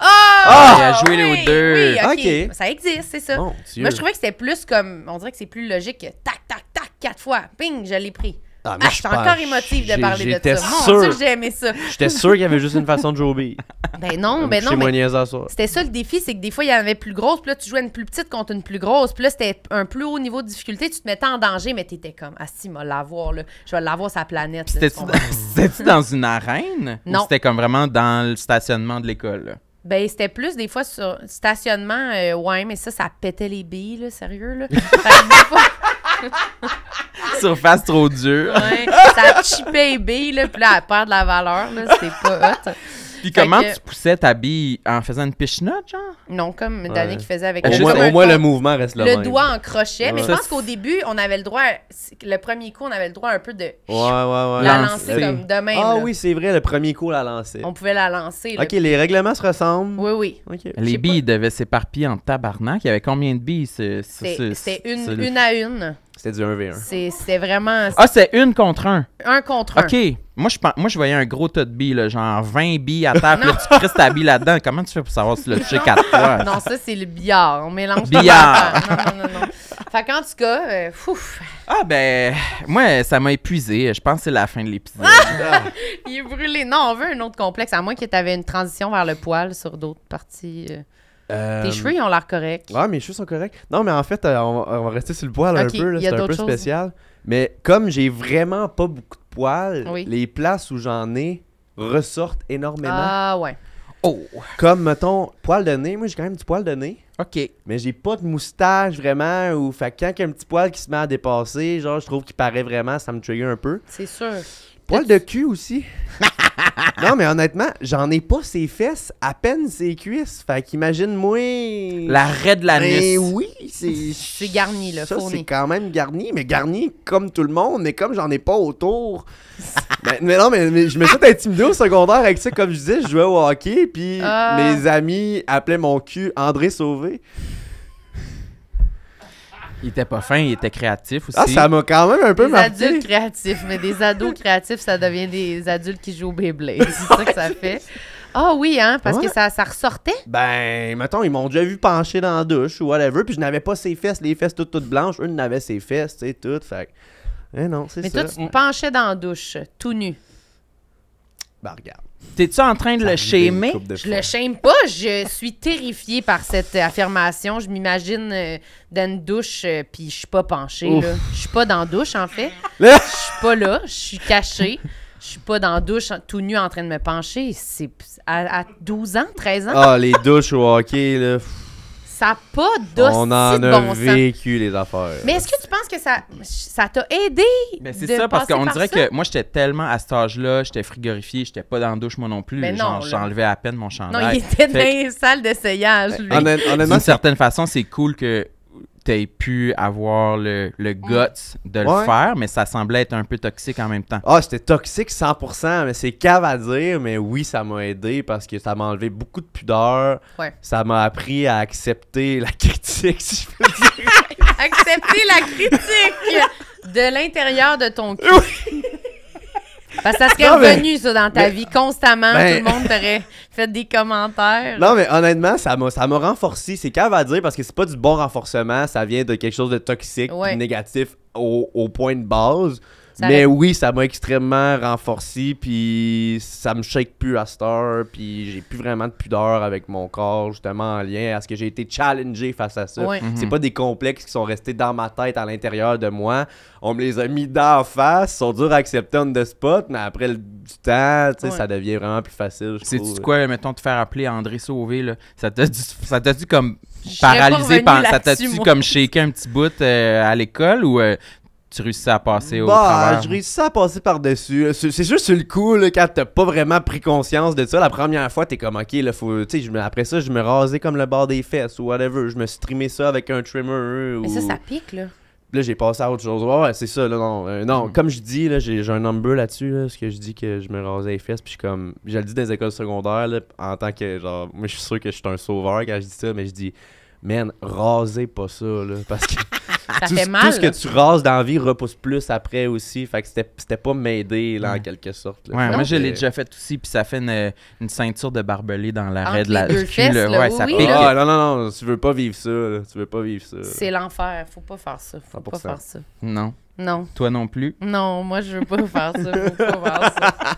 Oh! Ah! Il a joué les deux. Ça existe, c'est ça. Moi, je trouvais que c'était plus comme. On dirait que c'est plus logique que tac, tac, tac, quatre fois. Ping, je l'ai pris. Ah, ah je suis encore émotive de parler de ça. Sûr. ça. J'étais sûr qu'il y avait juste une façon de jouer Ben non, ben non. C'était ça le défi, c'est que des fois, il y en avait plus grosse, puis là, tu jouais une plus petite contre une plus grosse, puis là, c'était un plus haut niveau de difficulté, tu te mettais en danger, mais tu étais comme, ah si, m'a l'avoir, là. Je vais l'avoir sa planète. C'était-tu dans une arène? Non. C'était comme vraiment dans le stationnement de l'école? Ben, c'était plus des fois sur stationnement, euh, ouais, mais ça, ça pétait les billes, là, sérieux, là. Surface trop dure. ouais, ça chipait les billes puis là, elle perd de la valeur, là, c'était pas hot. Puis comment tu poussais ta bille en faisant une pichenote, genre? Non, comme Danny qui faisait avec Au au moins, le mouvement reste le, le doigt en crochet. Mais je pense qu'au début, on avait le droit, le premier coup, on avait le droit un peu de Ouais, ouais, ouais. la lancer comme de Ah oui, c'est vrai, le premier coup, la lancer. On pouvait la lancer. Ok, les règlements se ressemblent. Oui, oui. Les billes devaient s'éparpiller en tabarnak. Il y avait combien de billes? C'est- une à une. C'était du 1v1. C'est vraiment. Ah, c'est une contre un. Un contre un. OK. Moi je, moi, je voyais un gros tas de billes, genre 20 billes à terre, puis tu crisses ta bille là-dedans. Comment tu fais pour savoir si le chic à toi? Non, ça, c'est le billard. On mélange Billard. Non, non, non, Fait qu'en tout cas, euh, fouf. Ah, ben, moi, ça m'a épuisé. Je pense que c'est la fin de l'épisode. Il est brûlé. Non, on veut un autre complexe, à moins que tu avais une transition vers le poil sur d'autres parties. Euh. Tes euh, cheveux, ils ont l'air corrects. Ouais, mes cheveux sont corrects. Non, mais en fait, euh, on, va, rester sur le poil un peu. C'est un peu spécial. Mais comme j'ai vraiment pas beaucoup de poils, les places où j'en ai ressortent énormément. Ah ouais. Oh. Comme, mettons, poil de nez. Moi, j'ai quand même du poil de nez. OK. Mais j'ai pas de moustache vraiment. Ou, fait quand il y a un petit poil qui se met à dépasser, genre, je trouve qu'il paraît vraiment, ça me trigger un peu. C'est sûr. Poil de cul aussi. non, mais honnêtement, j'en ai pas ses fesses, à peine ses cuisses. Fait qu'imagine-moi. La raie de la Mais oui, c'est. garni, là. Ça, c'est quand même garni, mais garni comme tout le monde, mais comme j'en ai pas autour. Ben, mais non, mais, je me suis intimidé au secondaire avec ça. Comme je disais, je jouais au hockey, puis ah. mes amis appelaient mon cul André Sauvé. Il était pas fin, il était créatif ah, aussi. Ah, ça m'a quand même un peu marqué. Des adultes créatifs, mais des ados créatifs, ça devient des adultes qui jouent au Beyblade. C'est ça que ça fait. Ah oui, hein, parce que ça, ça ressortait? Ben, mettons, ils m'ont déjà vu pencher dans la douche ou whatever, puis je n'avais pas ses fesses, les fesses toutes, toutes blanches. Eux, n'avaient ses fesses, tu sais, toutes. Fait eh non, c'est ça. Mais toi, tu penchais dans la douche, tout nu. Ben, regarde. T'es-tu en train de le shamer? Je le shame pas. Je suis terrifiée par cette euh, affirmation. Je m'imagine euh, dans une douche, euh, puis je suis pas penchée. Là. Je suis pas dans la douche, en fait. je suis pas là. Je suis cachée. Je suis pas dans la douche tout nu en train de me pencher. C'est à, à 12 ans, 13 ans. Ah, les douches au hockey, là. Ça n'a pas On a vécu les affaires. Mais est-ce que tu penses que ça ça t'a aidé? Mais c'est ça, parce qu'on dirait que moi, j'étais tellement à cet âge-là, j'étais frigorifié, j'étais pas dans la douche moi non plus. J'enlevais à peine mon chandail. Non, il était dans une salle d'essayage, lui. d'une certaine façon, c'est cool que t'aies pu avoir le, le guts de le faire, mais ça semblait être un peu toxique en même temps. Ah, c'était toxique 100%, mais c'est cave à dire, mais oui, ça m'a aidé parce que ça m'a enlevé beaucoup de pudeur. Ça m'a appris à accepter la critique, si je peux dire. accepter la critique de l'intérieur de ton cul. Parce que ça serait revenu, ça, dans ta vie, constamment. Ben tout le monde t'aurait fait des commentaires. Non, mais honnêtement, ça m'a, ça renforcé. C'est qu'à à dire parce que c'est pas du bon renforcement. Ça vient de quelque chose de toxique, négatif au, au, point de base mais oui, ça m'a extrêmement renforcé, puis ça me shake plus à star, puis j'ai plus vraiment de pudeur avec mon corps, justement en lien à ce que j'ai été challengé face à ça. Mhm. C'est pas des complexes qui sont restés dans ma tête, à l'intérieur de moi. On me les a mis d'en face, ils sont durs à accepter on the spot, mais après le, du temps, ça devient vraiment plus facile. C'est quoi, mettons, te faire appeler André Sauvé, là, ça t'a tu comme paralysé, par, ça t'a-tu comme shaker un petit bout euh, à l'école ou euh, tu réussis à passer au bah, je hein? réussissais à passer par-dessus. Euh, c'est juste sur le coup, là, quand t'as pas vraiment pris conscience de ça, la première fois, t'es comme, ok, là, faut, je, après ça, je me rasais comme le bord des fesses ou whatever. Je me streamais ça avec un trimmer. Ou... Euh, mais ça, ça pique, là. Là, j'ai passé à autre chose. Ouais, c'est ça. Là, non, euh, mm. comme je dis, j'ai un number là-dessus. ce que je dis que je me rasais les fesses. Puis je comme. Je le dis dans écoles secondaires. en tant que. Genre, moi, je suis sûr que je suis un sauveur quand je dis ça. Mais je dis, man, rasez pas ça. Là, parce que. ça tout, ce que tu rases dans la vie repousse plus après aussi. Fait que c'était pas m'aider, là, en quelque sorte. Ouais, moi, je l'ai déjà fait aussi, puis ça fait une, ceinture de barbelé dans l'arrêt de la cul. ouais, ça pique. Ah, non, non, non, tu veux pas vivre ça. Tu veux pas vivre ça. C'est l'enfer. Faut pas faire ça. Faut pas faire ça. Non. Non. Toi non plus? Non, moi je veux pas faire ça. Faut pas faire ça.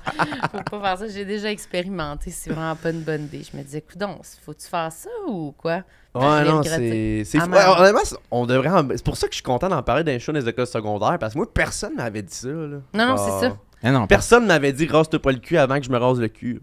Faut pas faire ça. J'ai déjà expérimenté. C'est vraiment pas une bonne idée. Je me disais, coudonc, faut-tu faire ça ou quoi? Ouais, non, c'est. Ah, honnêtement, on devrait. C'est pour ça que je suis content d'en parler d'un show des écoles secondaires, parce que moi, personne m'avait dit ça. Là. Non, non, c'est ah. ça. Eh non, Personne m'avait dit rase-toi pas le cul avant que je me rase le cul.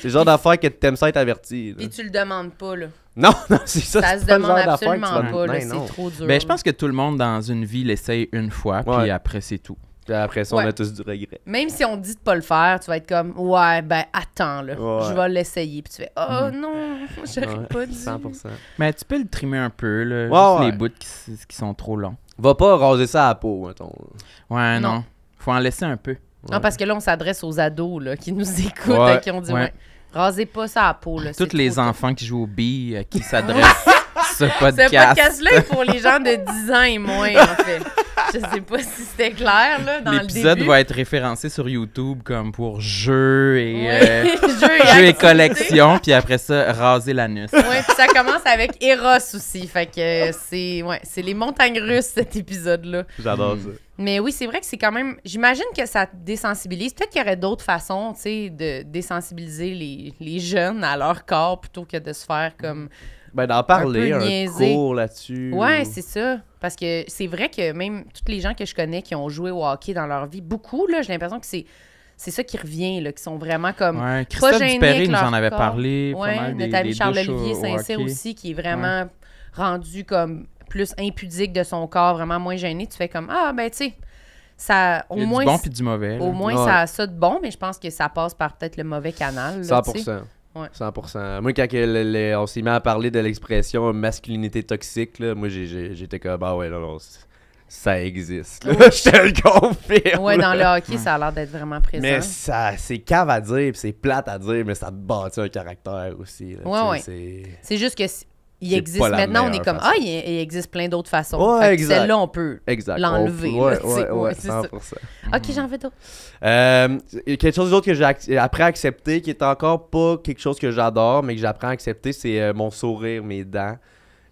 C'est le genre d'affaire que t'aimes ça être averti. Puis tu le demandes pas, là. Non, non, c'est ça. Ça se demande absolument pas, là. c'est trop ben, dur. Mais je pense que tout le monde dans une vie l'essaye une fois, puis après, c'est tout après ça, on a tous du regret. Même si on dit de pas le faire, tu vas être comme Ouais, ben attends, je vais l'essayer. Puis tu fais Oh mhm. non, j'aurais pas dit 100%. Mais tu peux le trimmer un peu, là, juste les bouts qui, sont trop longs. Va pas raser ça à peau, Ouais, non. Faut en laisser un peu. Non, parce que là, on s'adresse aux ados qui nous écoutent, et qui ont dit Rasez pas ça à la peau. Tous les enfants qui jouent aux billes, euh, qui s'adressent. ce podcast. là est pour les gens de 10 ans et moins, en fait. Je sais pas si c'était clair, là, dans L'épisode va être référencé sur YouTube comme pour jeux et, euh, et, collections, puis après ça, raser l'anus. Oui, puis ça commence avec Eros aussi, fait que c'est ouais, les montagnes russes, cet épisode-là. J'adore mm. ça. Mais oui, c'est vrai que c'est quand même. J'imagine que ça désensibilise. Peut-être qu'il y aurait d'autres façons, tu sais, de désensibiliser les, les, jeunes à leur corps plutôt que de se faire comme ben, d'en parler, un, cours là-dessus. Ouais, c'est ça. Parce que c'est vrai que même toutes les gens que je connais qui ont joué au hockey dans leur vie, beaucoup, là, j'ai l'impression que c'est c'est ça qui revient, là, qui sont vraiment comme. Ouais, Christophe Dupéré nous en avait parlé. Oui, notre Charles-Olivier Saint-Cyr aussi, qui est vraiment rendu comme plus impudique de son corps, vraiment moins gêné. Tu fais comme Ah, ben, tu sais. Ça, au moins, du bon puis du mauvais. Au moins, ça a ça de bon, mais je pense que ça passe par peut-être le mauvais canal. pour 100 100%. Moi, quand on s'est mis à parler de l'expression masculinité toxique, là, moi, j'étais comme, bah ouais, non, ça existe. Je te le confirme. Ouais, dans le hockey, ça a l'air d'être vraiment présent. Mais ça, c'est cave à dire, c'est plate à dire, mais ça te bâtit un caractère aussi. ouais, ouais. C'est juste que il existe maintenant, on est comme ah, il, existe plein d'autres façons. Celle-là, on peut l'enlever. Ok, j'en veux d'autres. Euh, quelque chose d'autre que j'ai appris après accepter, qui est encore pas quelque chose que j'adore, mais que j'apprends à accepter, c'est euh, mon sourire, mes dents.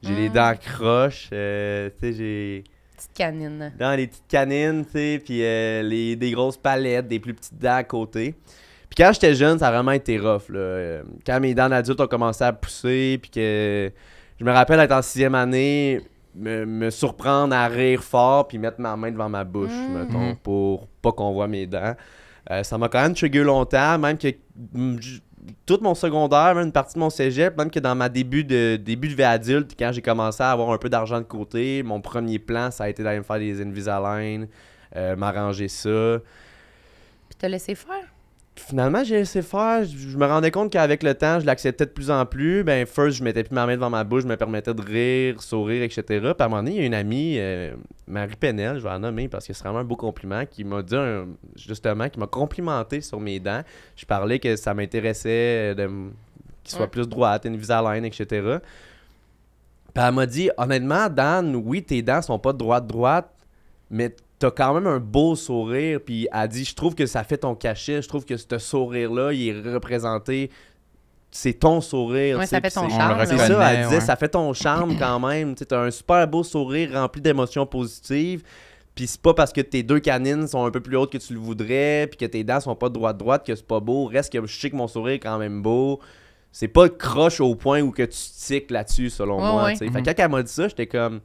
J'ai les mm. dents croches. Euh, tu Petites canines. Dans les petites canines, tu sais, puis les, des grosses palettes, des plus petites dents à côté. Puis quand j'étais jeune, ça a vraiment été rough. Là. Quand mes dents adultes ont commencé à pousser, puis que je me rappelle être en sixième année, me, surprendre à rire fort puis mettre ma main devant ma bouche, mm. mettons, mhm. pour pas qu'on voit mes dents. Euh, ça m'a quand même trigger longtemps, même que mm, tout mon secondaire, même une partie de mon cégep, même que dans ma début de début de vie adulte, quand j'ai commencé à avoir un peu d'argent de côté, mon premier plan, ça a été d'aller me faire des Invisalign, euh, m'arranger ça. Puis te laisser faire? finalement, j'ai laissé faire. Je me rendais compte qu'avec le temps, je l'acceptais de plus en plus. Ben, first, je mettais plus ma main devant ma bouche, je me permettais de rire, sourire, etc. Puis à un moment donné, il y a une amie, euh, Marie Penel, je vais la nommer parce que c'est vraiment un beau compliment, qui m'a dit, justement, qui m'a complimenté sur mes dents. Je parlais que ça m'intéressait euh, de qu'ils soient plus droites, une laine etc. Puis elle m'a dit, honnêtement, Dan, oui, tes dents sont pas droites droite mais t'as quand même un beau sourire. Puis elle dit Je trouve que ça fait ton cachet. Je trouve que ce sourire-là, il est représenté. C'est ton sourire. ça fait ton charme. C'est ça, elle disait Ça fait ton charme quand même. T'as un super beau sourire rempli d'émotions positives. Puis c'est pas parce que tes deux canines sont un peu plus hautes que tu le voudrais, puis que tes dents sont pas droite-droite que c'est pas beau. Reste que je sais que mon sourire est quand même beau. C'est pas croche au point où que tu tiques là-dessus, selon moi. Fait mm quand elle m'a dit ça, j'étais comme.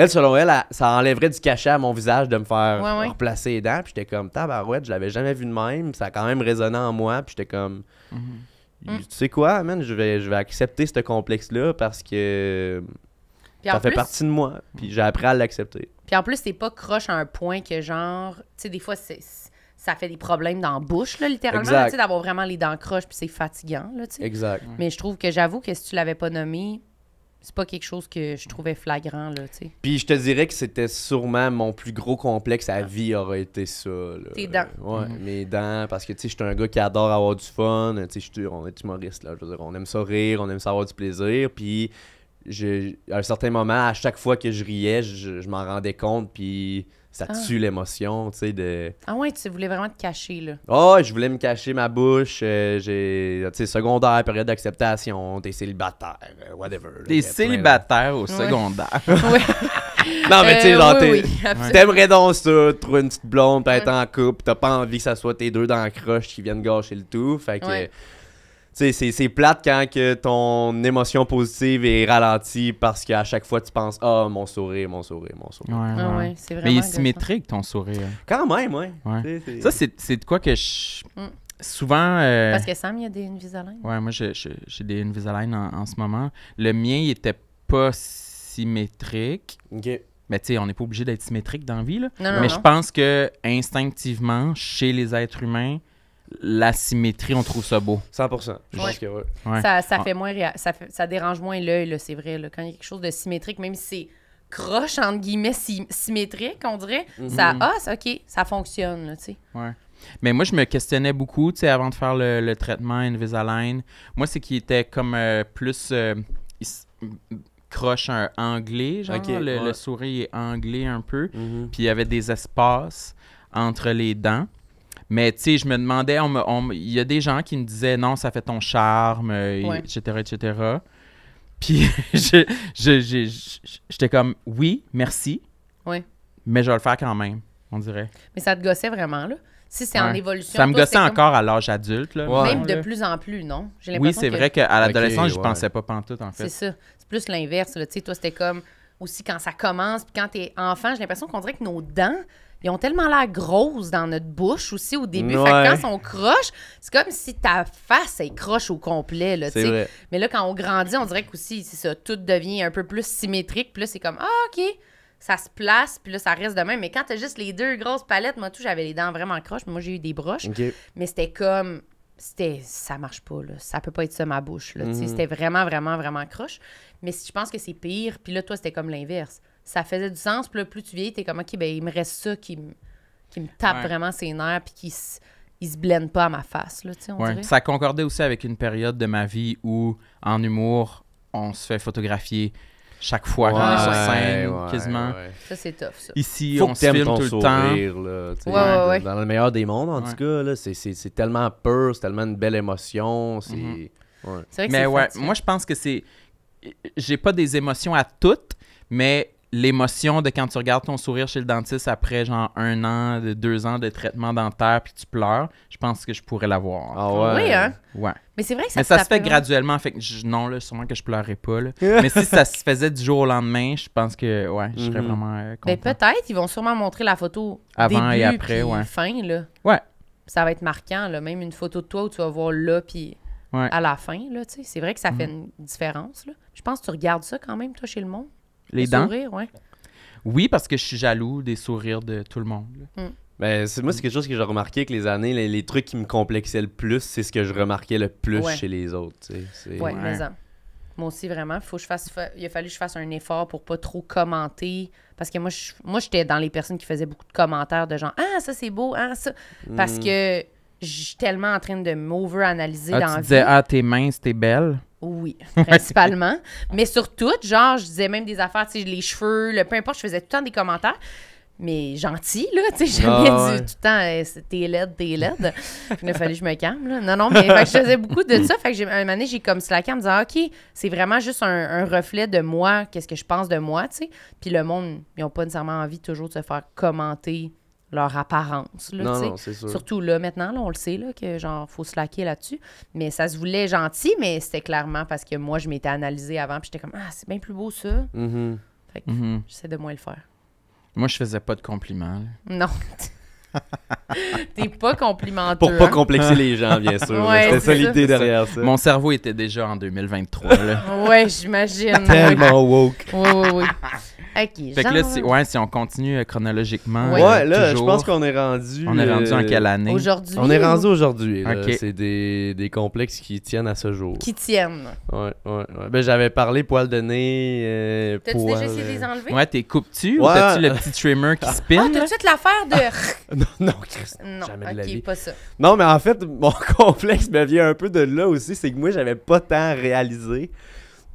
Elle, selon elle, ça enlèverait du cachet à mon visage de me faire replacer les dents. Puis j'étais comme, tabarouette, je l'avais jamais vu de même. Ça a quand même résonné en moi. Puis j'étais comme, mhm. tu sais quoi, man, je vais, je vais accepter ce complexe-là parce que ça fait partie de moi. Puis j'ai appris à l'accepter. Puis en plus, c'est pas croche à un point que genre, tu sais, des fois, ça fait des problèmes dans la bouche, là, littéralement, d'avoir vraiment les dents croches, puis c'est fatigant, là, Exact. Mais je trouve que j'avoue que si tu l'avais pas nommé, c'est pas quelque chose que je trouvais flagrant, là, tu sais. Puis je te dirais que c'était sûrement mon plus gros complexe à ah. vie aurait été ça, là. Tes dents. Ouais, mhm. mes dents, parce que, tu sais, je un gars qui adore avoir du fun, tu sais, on est humoriste, là, on aime ça rire, on aime ça avoir du plaisir, puis je, à un certain moment, à chaque fois que je riais, je, je m'en rendais compte, puis ça ah. tue l'émotion, tu sais, de... Ah ouais, tu voulais vraiment te cacher, là. Ah, oh, je voulais me cacher ma bouche, euh, j'ai, tu sais, secondaire, période d'acceptation, t'es célibataire, euh, whatever. T'es célibataire au secondaire. Ouais. non, mais tu sais, euh, genre, t'aimerais donc ça, trouver une petite blonde, peut être en couple, t'as pas envie que ça soit tes deux dans la croche qui viennent gâcher le tout, fait que c'est plate quand que ton émotion positive est ralentie parce qu'à chaque fois tu penses Ah, mon sourire, mon sourire, mon sourire. Ah Mais il est symétrique ton sourire. Quand même, ouais. Ça, c'est de quoi que je. Mm. Souvent. Euh, parce que Sam, il y a des Invisalign. Ouais, moi, j'ai des Invisalign en, en, ce moment. Le mien, il était pas symétrique. Mais tu sais, on n'est pas obligé d'être symétrique dans la vie. Là. Mais je pense que instinctivement, chez les êtres humains, la symétrie, on trouve ça beau. 100%. Je que oui. Ça, ça, ah. fait moins ça, ça, dérange moins l'œil, c'est vrai. Quand il y a quelque chose de symétrique, même si c'est croche, entre guillemets, symétrique, on dirait, mhm. ça ah, OK, ça fonctionne, Mais moi, je me questionnais beaucoup, avant de faire le, traitement Invisalign. Moi, c'est qu'il était comme euh, plus... Euh, croche anglais, genre le, sourire est anglais un peu, mhm. puis il y avait des espaces entre les dents. Mais tu sais, je me demandais, on il y a des gens qui me disaient non, ça fait ton charme, etc., euh, etc. Puis j'étais comme oui, merci. Oui. Mais je vais le faire quand même, on dirait. Mais ça te gossait vraiment, là? Si c'est en évolution. Ça me gossait encore à l'âge adulte. Là. Même de plus en plus, non? Oui, c'est vrai qu'à l'adolescence, je je pensais pas pantoute, en fait. C'est ça. C'est plus l'inverse. là. Tu sais, toi, c'était comme aussi quand ça commence, puis quand t'es enfant, j'ai l'impression qu'on dirait que nos dents, ils ont tellement l'air grosse dans notre bouche aussi au début. Fait que quand ils sont croches, c'est comme si ta face est croche au complet. Là, Mais là, quand on grandit, on dirait que c'est ça, tout devient un peu plus symétrique. Puis là, c'est comme, ah, OK, ça se place, puis là, ça reste de même. Mais quand t'as juste les deux grosses palettes, moi, tout, j'avais les dents vraiment croches, moi, j'ai eu des broches. Mais c'était comme, c'était, ça marche pas, là. Ça peut pas être ça, ma bouche, là. Mhm. C'était vraiment, vraiment, vraiment croche. Mais je pense que c'est pire. Puis là, toi, c'était comme l'inverse ça faisait du sens. Puis là, plus tu vieillis, t'es comme, OK, ben, il me reste ça qui, me tape vraiment ses nerfs, puis qui se se blende pas à ma face. Là, on ouais. Ça concordait aussi avec une période de ma vie où, en humour, on se fait photographier chaque fois qu'on est sur scène, quasiment. Ça, c'est tough, ça. Ici, Faut on se filme tout le temps. Là, dans le meilleur des mondes, en tout cas, c'est tellement pur c'est tellement une belle émotion. C'est mhm. Mais ouais, moi, je pense que c'est... J'ai pas des émotions à toutes, mais l'émotion de quand tu regardes ton sourire chez le dentiste après genre un an, deux ans de traitement dentaire puis tu pleures, je pense que je pourrais l'avoir. Ah Oui, hein? Ouais. Mais c'est vrai que ça, Mais ça se fait graduellement. Fait que non, là, sûrement que je pleurerais pas. Mais si ça se faisait du jour au lendemain, je pense que ouais, je serais mhm. vraiment Mais euh, ben, peut-être, ils vont sûrement montrer la photo avant et après, ouais. fin, là. Ouais. Ça va être marquant, là. Même une photo de toi où tu vas voir là, puis à la fin, là, tu sais. C'est vrai que ça mhm. fait une différence, là. Je pense que tu regardes ça quand même, toi, chez le monde. Les, sourires, ouais. Oui, parce que je suis jaloux des sourires de tout le monde. Mm. Ben, c'est, moi, c'est quelque chose que j'ai remarqué avec les années. Les, trucs qui me complexaient le plus, c'est ce que je remarquais le plus chez les autres. mais hein, Moi aussi, vraiment, faut que je fasse, il a fallu que je fasse un effort pour pas trop commenter. Parce que moi, moi j'étais dans les personnes qui faisaient beaucoup de commentaires de genre Ah, ça c'est beau, ah, ça. Parce mm. que je suis tellement en train de m'over-analyser ah, dans tu disais, Ah, t'es mains, c'était belle. Oui, principalement. mais surtout, genre, je disais même des affaires, tu sais, les cheveux, le peu importe, je faisais tout le temps des commentaires. Mais gentil, là, tu sais, j'avais jamais ah, tout le temps, euh, t'es laide, t'es laide. Il a fallu que je me calme, là. Non, non, mais je faisais beaucoup de ça. Fait que j'ai, un moment j'ai comme slacké en me disant, OK, c'est vraiment juste un, un reflet de moi, qu'est-ce que je pense de moi, tu sais. Puis le monde, ils n'ont pas nécessairement envie toujours de se faire commenter leur apparence. Là, Surtout là, maintenant, là, on le sait, là, que genre, faut se laquer là-dessus. Mais ça se voulait gentil, mais c'était clairement parce que moi, je m'étais analysé avant, puis j'étais comme, ah, c'est bien plus beau ça. Mm-hmm. Mm-hmm. j'essaie de moins le faire. Moi, je faisais pas de compliments. Là. Non. T'es pas complimenté. Pour pas hein? complexer les gens, bien sûr. C'était ça l'idée derrière ça. Mon cerveau était déjà en 2023. Là. ouais, j'imagine. Tellement woke. oui, oui. OK. Fait que là, si, ouais, si on continue euh, chronologiquement. Euh, ouais, là, je pense qu'on est rendu. On est rendu en euh, quelle année Aujourd'hui. On est rendu aujourd'hui. Okay. C'est des, des, complexes qui tiennent à ce jour. Qui tiennent. Ouais, ouais. ouais. Ben, j'avais parlé poil de nez. Euh, t'as-tu déjà essayé de les enlever Ouais, t'es coupes-tu ouais. ou t'as-tu le petit trimmer qui ah. Ah, spin Ah, t'as-tu l'affaire de. Ah. non, non, Non, jamais de la vie. pas ça. Non, mais en fait, mon complexe me vient un peu de là aussi. C'est que moi, j'avais pas tant réalisé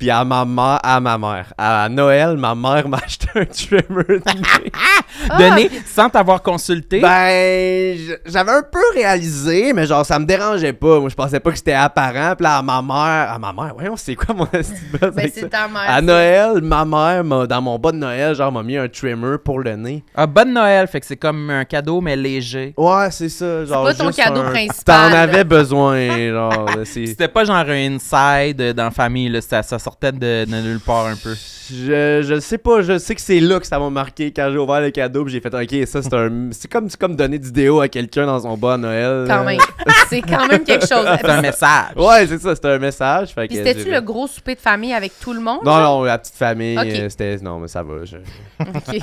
à ma mère, à ma mère. À Noël, ma mère m'a acheté un trimmer de nez. Donné sans t'avoir consulté? Ben, j'avais un peu réalisé, mais genre, ça me dérangeait pas. Moi, je pensais pas que c'était apparent. Puis à ma mère, à ma mère, on c'est quoi mon Ben, c'est ta mère. À Noël, ma mère, dans mon bas de Noël, genre, m'a mis un trimmer pour le nez. Un ah, bas de Noël, fait que c'est comme un cadeau, mais léger. Ouais, c'est ça. Genre, c'est pas ton cadeau principal. T'en avais besoin, genre. C'était pas genre un inside dans la famille, là. Ça, ça tête de, nulle part un peu? Je, je sais pas, je sais que c'est là que ça m'a marqué quand j'ai ouvert le cadeau, j'ai fait OK, ça c'est un c'est comme comme donner du déo à quelqu'un dans son bas à Noël. c'est quand même quelque chose. C'est un message. Ouais, c'est ça, c'est un message. Fait c'était-tu le gros souper de famille avec tout le monde? Non, non, la petite famille, euh, c'était non, mais ça va.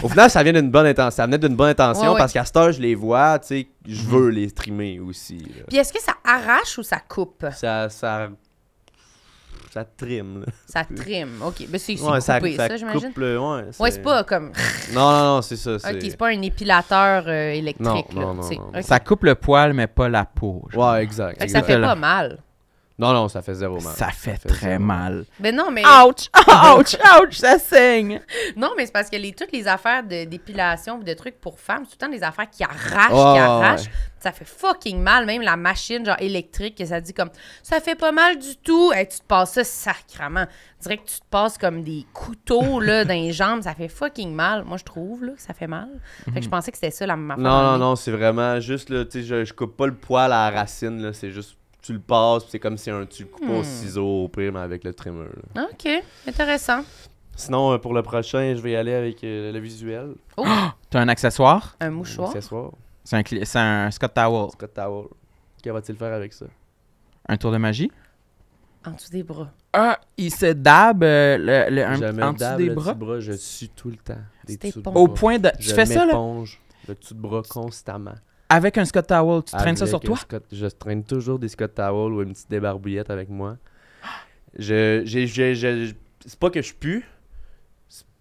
Au final, ça vient d'une bonne intention, ça venait d'une bonne intention parce qu'à cette heure, je les vois, tu sais, je mhm. veux les streamer aussi. Puis est-ce que ça arrache ou ça coupe? Ça ça ça trime. Là. Ça trime, ok. Mais ben, c'est ouais, ça, coupé, ça, ça j'imagine. ouais, c'est... pas comme. non, non, non, c'est ça. Ok, c'est pas un épilateur euh, électrique. là, non, non, Ça coupe le poil, mais pas la peau. Ouais, exact. ça fait pas mal. Non, non, ça fait zéro mal. Ça fait, très mal. Mais ben non, mais. Ouch! Ouch! Ouch! Ça saigne! Non, mais c'est parce que les, toutes les affaires d'épilation ou de trucs pour femmes, c'est tout le temps des affaires qui arrachent, qui arrachent ça fait fucking mal, même la machine, genre électrique, et ça dit comme ça fait pas mal du tout. et tu te passes ça sacrement. dirais que tu te passes comme des couteaux là, dans les jambes, ça fait fucking mal. Moi, je trouve là, que ça fait mal. je mhm. pensais que c'était ça la ma Non, non, non, c'est vraiment juste, tu je, coupe pas le poil à la racine, là, c'est juste. Tu le passes, c'est comme si un, tu coupes au hmm. ciseau au prime avec le trimmer. OK, intéressant. Sinon, euh, pour le prochain, je vais y aller avec euh, le visuel. Oh! T'as un accessoire? Un mouchoir. Un accessoire. C'est un, c'est un Scott Towel. Scott Towel. Que va-t-il faire avec ça? Un tour de magie? En dessous des bras. Ah, il se dabe euh, le, le- un- en dessous des le bras. bras, je suis tout le temps. Des Au point de. Tu Je fais ça là, m'éponge le dessous de bras constamment. avec un Scott Towel, tu traînes ça sur toi? je traîne toujours des Scott Towel ou une petite débarbouillette avec moi. Ah! Je, j'ai, j'ai- c'est pas que je pue,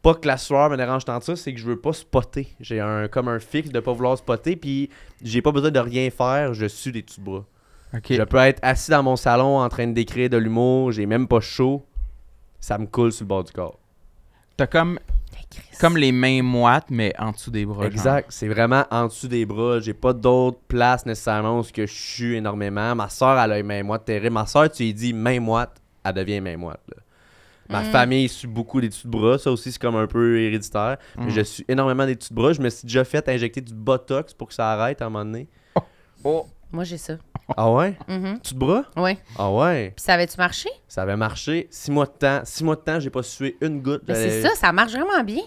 pas que la soeur me dérange tant que ça, c'est que je veux pas spotter. J'ai un, comme un fixe de pas vouloir spotter, puis j'ai pas besoin de rien faire, je suis des petits bras. Je peux être assis dans mon salon en train de décrire de l'humour, j'ai même pas chaud, ça me coule sur le bord du corps. T'as comme, comme les mains moites, mais en dessous des bras. Exact, c'est vraiment en dessous des bras. J'ai pas d'autre place nécessairement où je suis énormément. Ma soeur, elle a les mains moites terribles. Ma soeur, tu lui dis main moite, elle devient main moite. Ma mm. famille suit beaucoup des de bras. Ça aussi, c'est comme un peu héréditaire. Mais mm. je suis énormément des de bras. Je me suis déjà fait injecter du botox pour que ça arrête à un moment donné. Oh. oh. Moi, j'ai ça. Ah ouais? mm bras? Oui. Ah ouais? Puis ça avait-tu marché? Ça avait marché. Six mois de temps. Six mois de temps, j'ai pas sué une goutte. Mais c'est ça, ça marche vraiment bien.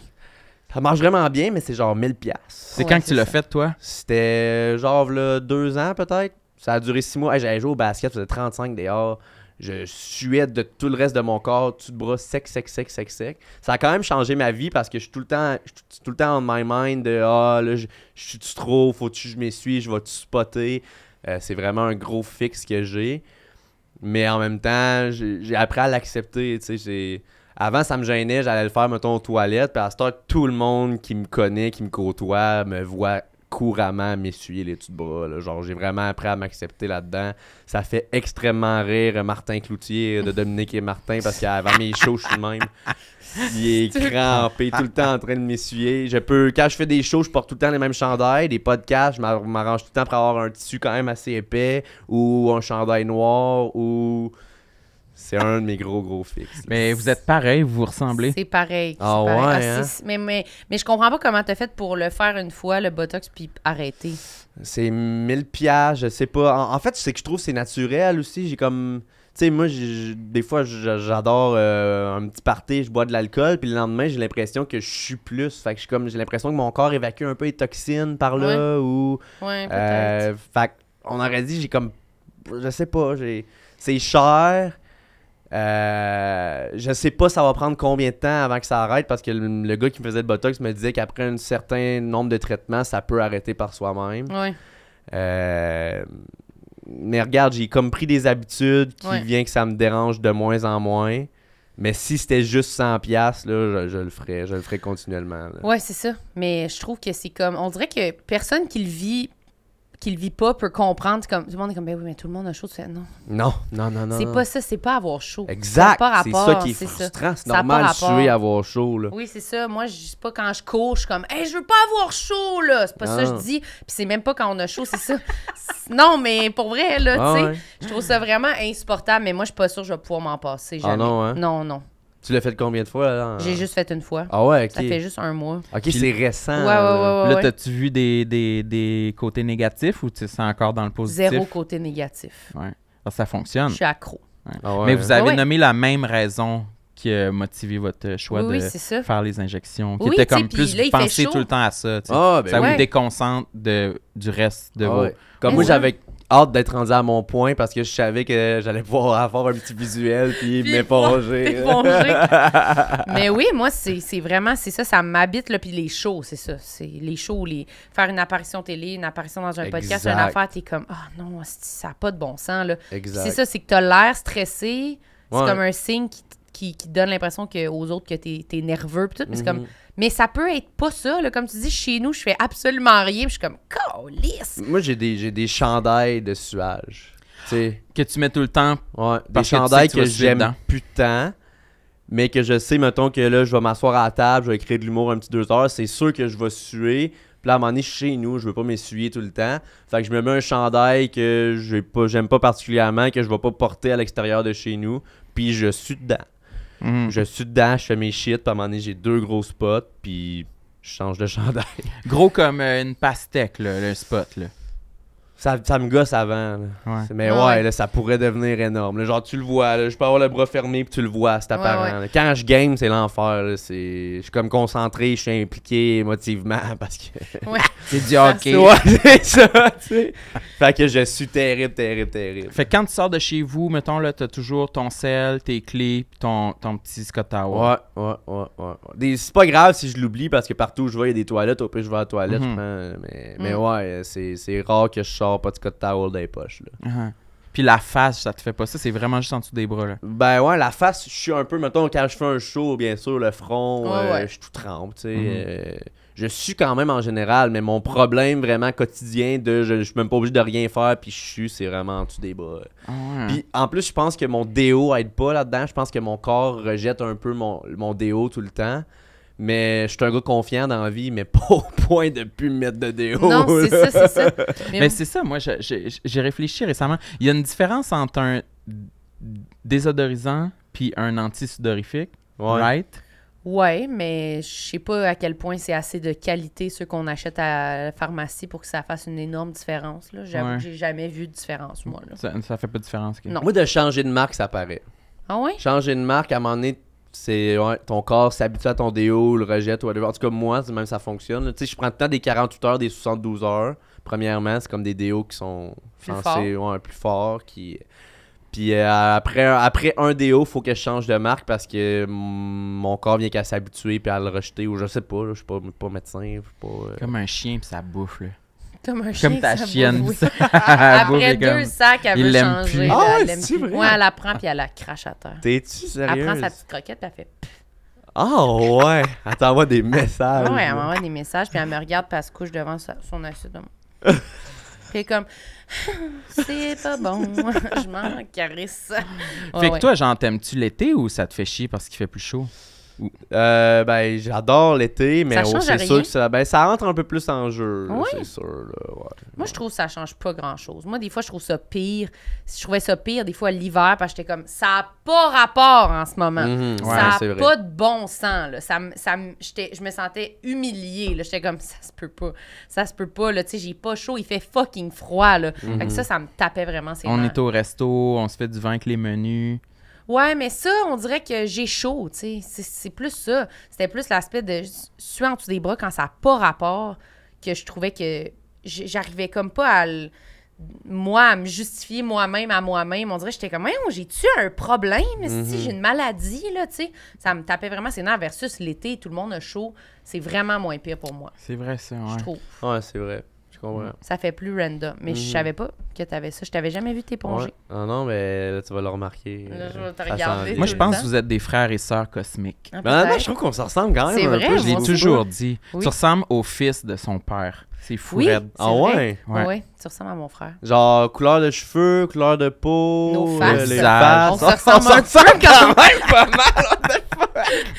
Ça marche vraiment bien, mais c'est genre 1000$. C'est quand que tu l'as fait, toi? C'était genre deux ans peut-être. Ça a duré six mois. J'allais j'avais au basket, ça faisait 35 dehors je suais de tout le reste de mon corps, tu te bras sec, sec, sec, sec, sec. Ça a quand même changé ma vie parce que je suis tout le temps, tout le temps on my mind de ah là, je, suis trop, faut que je m'essuie, je vais te spotter. Euh, c'est vraiment un gros fixe que j'ai. Mais en même temps, j'ai appris à l'accepter. Avant, ça me gênait, j'allais le faire, mettons, aux toilettes. Puis à temps-là, tout le monde qui me connaît, qui me côtoie, me voit couramment m'essuyer les de bras. Genre, j'ai vraiment appris à m'accepter là-dedans. Ça fait extrêmement rire euh, Martin Cloutier euh, de Dominique et Martin parce qu'avant mes shows, je suis même. Il est crampé, tout le temps en train de m'essuyer. Je peux, quand je fais des shows, je porte tout le temps les mêmes chandails. Des podcasts, je m'arrange tout le temps pour avoir un tissu quand même assez épais ou un chandail noir ou c'est un de mes gros, gros fixes. Mais vous êtes pareil, vous vous ressemblez. C'est pareil. Ah, ah ouais? Hein? mais, mais, mais, je comprends pas comment t'as fait pour le faire une fois, le Botox, puis arrêter. C'est mille pièges, je sais pas. En, en fait, c'est que je trouve que c'est naturel aussi. J'ai comme... Tu sais, moi, des fois, j'adore euh, un petit party, je bois de l'alcool, puis le lendemain, j'ai l'impression que je suis plus. Fait que comme, j'ai l'impression que mon corps évacue un peu les toxines par là, ouais. ou... Euh, peut-être. fait on aurait dit, j'ai comme... Je sais pas, j'ai... C'est cher euh, je sais pas ça va prendre combien de temps avant que ça arrête parce que le, gars qui me faisait le botox me disait qu'après un certain nombre de traitements, ça peut arrêter par soi-même. Euh, mais regarde, j'ai comme pris des habitudes qui viennent vient que ça me dérange de moins en moins. Mais si c'était juste 100$, là, je, le ferais. Je le ferais continuellement. Ouais, c'est ça. Mais je trouve que c'est comme. On dirait que personne qui le vit qui le vit pas peut comprendre. Comme, tout le monde est comme, ben oui, mais tout le monde a chaud. Tu fais, non. Non, non, non, C'est pas ça, c'est pas avoir chaud. Exact. C'est ça qui est, est frustrant. C'est normal de suer avoir chaud. Là. Oui, c'est ça. Moi, je sais pas quand je couche je comme, hé je veux pas avoir chaud, là. C'est pas ça que je dis. Puis c'est même pas quand on a chaud, c'est ça. non, mais pour vrai, là, tu sais, je trouve ça vraiment insupportable. Mais moi, je suis pas sûre que je vais pouvoir m'en passer. Ah jamais. non, hein? Non, non. Tu l'as fait combien de fois là J'ai juste fait une fois. Ah ouais, Ça fait juste un mois. Ok, c'est récent. Là, tu vu des, des, côtés négatifs ou tu sens encore dans le positif Zéro côté négatif. Ouais. ça fonctionne. Je suis accro. Ah Mais vous avez nommé la même raison qui a motivé votre choix de faire les injections, qui était comme plus penser tout le temps à ça. Ah, ben ça vous déconcentre de, du reste de ah vos... Comme moi, j'avais hâte d'être rendu à mon point parce que je savais que j'allais pouvoir avoir un petit visuel puis, puis m'éponger. Mais oui, moi, c'est vraiment, c'est ça, ça m'habite, là, puis les shows, c'est ça. les shows, les, faire une apparition télé, une apparition dans un podcast, une affaire, t'es comme, ah non, ça n'a pas de bon sens, là. C'est ça, c'est que t'as l'air stressé, c'est comme un signe qui, qui, donne l'impression aux autres que t'es es nerveux, puis tout, Mais c'est comme mhm. Mais ça peut être pas ça. Comme tu dis, chez nous, je fais absolument rien. je suis comme, colisse! Moi, j'ai des, j'ai chandails de suage. sais que tu mets tout le temps. des chandails que, j'aime plus Mais que je sais, mettons, que là, je vais m'asseoir à table, je vais écrire de l'humour un petit deux heures. C'est sûr que je vais suer. Puis là, à un chez nous, je veux pas m'essuyer tout le temps. Fait que je me mets un chandail que je pas, j'aime pas particulièrement, que je vais pas porter à l'extérieur de chez nous. Puis je suis dedans. Mhm. Je suis dedans, je fais mes shit, à un moment donné, j'ai deux gros spots, puis je change de chandail. Gros comme euh, une pastèque, le spot. Là. Ça, ça, me gosse avant. Mais ouais, ça pourrait devenir énorme. genre, tu le vois, je peux avoir le bras fermé puis tu le vois, c'est apparent. Quand je game, c'est l'enfer. Je suis comme concentré, je suis impliqué émotivement parce que. Ouais. c'est du hockey. c'est ça, Fait que je suis terrible, terrible, terrible. Fait que quand tu sors de chez vous, mettons, là, t'as toujours ton sel, tes clés, puis ton, ton petit Scott Ouais, ouais, ouais, ouais. C'est pas grave si je l'oublie parce que partout où je vais, il y a des toilettes. Au plus, je vais à la toilette. Mhm. mais, mais mm. ouais, c'est rare que je sors pas de de Towel dans poches. Uh-huh. Puis la face, ça te fait pas ça, c'est vraiment juste en dessous des bras. Ben ouais, la face, je suis un peu, mettons, quand je fais un show, bien sûr, le front, ah euh, je tout trempe, tu sais. Mm-hmm. Euh, je suis quand même en général, mais mon problème vraiment quotidien de je, suis même pas obligé de rien faire, puis je suis, c'est vraiment en dessous des bras. Ah puis en plus, je pense que mon déo aide pas là-dedans. Je pense que mon corps rejette un peu mon, mon déo tout le temps. Mais je suis un gars confiant dans la vie, mais pas au point de plus mettre de déo. Non, c'est ça, c'est ça. mais c'est ça, moi, j'ai réfléchi récemment. Il y a une différence entre un désodorisant puis un anti-sudorifique, right? Ouais, mais je sais pas à quel point c'est assez de qualité ceux qu'on achète à la pharmacie pour que ça fasse une énorme différence. Là. J'avoue que j'ai jamais vu de différence, moi. Ça, ça fait pas de différence. Non. Moi, de changer de marque, ça paraît. Ah ouais? Changer de marque, à un moment donné, c'est ouais, ton corps s'habitue à ton déo, le rejette, En tout cas, moi, même ça fonctionne. Tu sais, je prends le temps des 48 heures, des 72 heures. Premièrement, c'est comme des déos qui sont plus ouais, plus forts. Qui... Puis après, euh, après un déo, faut que je change de marque parce que mon corps vient qu'à s'habituer puis à le rejeter ou je sais pas. je suis pas, médecin. Pas, euh, Comme un chien puis ça bouffe. Comme un chien. Comme ta chienne. Après deux sacs, elle veut changer. Ah, elle l'aime plus. elle la prend puis elle la crache à terre. T'es-tu sérieux? Elle prend sa petite croquette elle fait. Ah ouais, elle t'envoie des messages. Ouais, elle m'envoie des messages puis elle me regarde puis elle se couche devant son assiette. Puis comme, c'est pas bon, je m'en caresse. fait que toi, genre, t'aimes-tu l'été ou ça te fait chier parce qu'il fait plus chaud? Euh, ben, j'adore l'été, mais oh, c'est sûr que ça, ben, ça entre un peu plus en jeu. Ah c'est sûr. Là, Moi, je trouve que ça change pas grand-chose. Moi, des fois, je trouve ça pire. Je trouvais ça pire, des fois, l'hiver, parce que j'étais comme, ça n'a pas rapport en ce moment. Mhm, ça n'a pas de bon sens. Là. Ça, ça, je me sentais humiliée. J'étais comme, ça se peut pas. Ça se peut pas. Tu sais, j'ai pas chaud. Il fait fucking froid. Là. Mhm. ça, ça me tapait vraiment. c'est on est au resto, on se fait du vin avec les menus. Ouais, mais ça, on dirait que j'ai chaud, tu sais. C'est plus ça. C'était plus l'aspect de suer en dessous des bras quand ça n'a pas rapport que je trouvais que j'arrivais comme pas à moi me justifier moi-même à moi-même on dirait que j'étais comme j'ai-tu un problème si mm-hmm. j'ai une maladie là tu sais ça me tapait vraiment ses nerfs versus l'été tout le monde a chaud c'est vraiment moins pire pour moi c'est vrai ça ouais. ouais c'est vrai Mm. Ça fait plus random. Mais je mm-hmm. savais pas que tu avais ça. Je t'avais jamais vu t'éponger. Ah non, mais là, tu vas le remarquer. Là, euh, je vais te regarder. Moi, je pense que vous êtes des frères et sœurs cosmiques. Ah, ben, ben, je trouve qu'on se ressemble quand même. Un vrai, Je l'ai toujours dit. Tu ressembles au fils de son père. C'est fou, Red. Ah ouais. Oui, tu ressembles à mon frère. Genre, couleur de cheveux, couleur de peau, Nos euh, faces. On se ressemble, quand, même pas mal.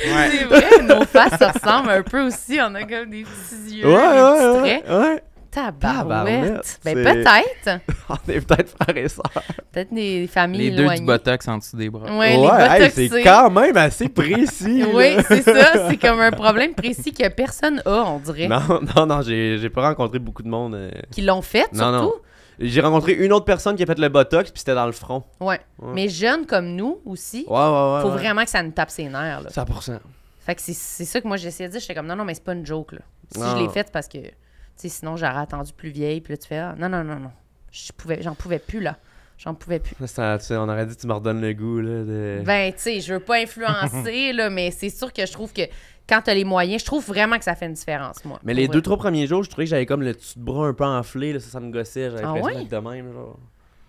C'est vrai, nos faces se ressemblent un peu aussi. On a comme des petits yeux, ouais, des petits Tabarouette! Ben peut-être! on est peut-être frères et sœurs. Peut-être des familles Les deux du botox en dessous des bras. Ouais, c'est quand même assez précis. oui, c'est ça. C'est comme un problème précis que personne a, on dirait. Non, non, non, j'ai pas rencontré beaucoup de monde. Euh. Qui l'ont fait, surtout? Non. J'ai rencontré une autre personne qui a fait le botox, puis c'était dans le front. Ouais. Mais jeune comme nous aussi, ouais, faut vraiment que ça nous tape ses nerfs. Là. 100%. Fait que c'est ça que moi j'essayais de dire. J'étais comme non, non, mais c'est pas une joke. Là. Si je l'ai faite, parce que sinon, j'aurais attendu plus vieille. Puis là, tu fais ah, non, non, non, non. J'en pouvais, pouvais plus, là. J'en pouvais plus. on aurait dit tu me redonnes le goût, là. De... Ben, tu sais, je veux pas influencer, là, mais c'est sûr que je trouve que quand t'as les moyens, je trouve vraiment que ça fait une différence, moi. Mais les deux, trois premiers jours, je trouvais que j'avais comme le dessus de bras un peu enflé, là, ça, ça me gossait. J'avais ah, de même, genre.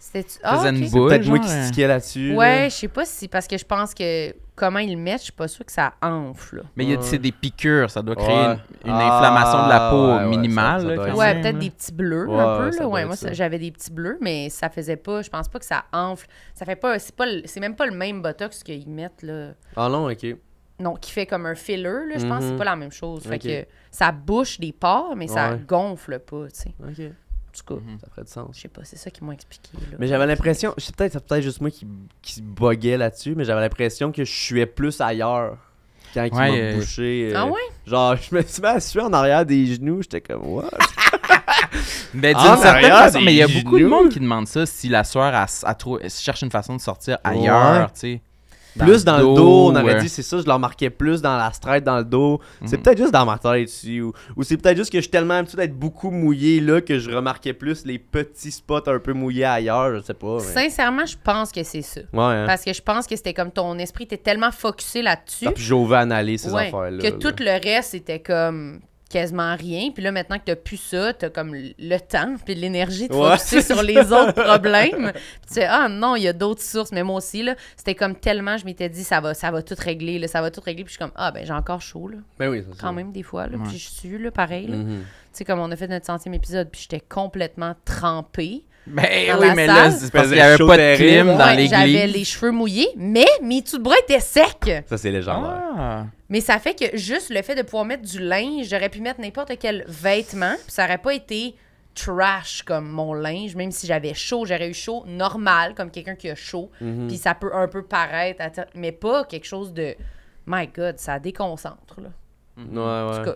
C'était ah, peut-être moi qui euh, là-dessus. Ouais, je sais pas si parce que je pense que comment ils le mettent, je suis pas sûr que ça enfle. Mais c'est des piqûres, ça doit créer une, inflammation de la ah, peau minimale. Ouais, peut-être des petits bleus un peu là. moi j'avais des petits bleus mais ça faisait pas, je pense pas que ça enfle. Ça fait pas c'est même pas le même botox qu'ils mettent là. Ah non, OK. Non, qui fait comme un filler là, je pense que c'est mm-hmm. pas la même chose. Fait que ça bouche des pores mais ça gonfle pas, tu sais. OK tout cas, mhm. ça ferait du sens. Je sais pas, c'est ça qui m'a expliqué. Mais j'avais l'impression, c'est peut-être peut, juste moi qui, qui buguais là-dessus, mais j'avais l'impression que je suais plus ailleurs quand ouais, il m'a euh, bouché. ah euh, ouais? Genre, je me suis mis en arrière des genoux, j'étais comme, what? mais ben, d'une certaine mais il y a beaucoup de monde qui demande ça si la soeur cherche une façon de sortir ailleurs, tu sais plus dans, le dos, on avait dit c'est ça, je leur marquais plus dans la stride, dans le dos. C'est mhm. peut-être juste dans ma tête ou, c'est peut-être juste que je suis tellement habitué d'être beaucoup mouillé là que je remarquais plus les petits spots un peu mouillés ailleurs, je sais pas. Sincèrement, je pense que c'est ça. Hein. Parce que je pense que c'était comme ton esprit était tellement focusé là-dessus. Puis j'ouvais analyser ces affaires-là. Que tout le reste était comme quasiment rien. Puis là, maintenant que tu plus ça, tu as comme le temps puis l'énergie de sur les autres problèmes. tu sais, ah non, il y a d'autres sources. Mais moi aussi, là, c'était comme tellement, je m'étais dit, ça va, ça va tout régler, là, ça va tout régler. Puis je suis comme, ah ben j'ai encore chaud. Là. Ben oui, Quand même, des fois. Puis je suis, là, pareil. Mm-hmm. Tu sais, comme on a fait notre centième épisode, puis j'étais complètement trempée. Mais ben oui, mais là, il parce avait pas de crime. dans l'église. J'avais les cheveux mouillés, mais mes tout de bras étaient secs. Ça, c'est légendaire. Ah. Mais ça fait que juste le fait de pouvoir mettre du linge, j'aurais pu mettre n'importe quel vêtement, puis ça aurait pas été trash comme mon linge, même si j'avais chaud, j'aurais eu chaud normal, comme quelqu'un qui a chaud, mm-hmm. puis ça peut un peu paraître, mais pas quelque chose de... My God, ça déconcentre, là. Ouais, ouais.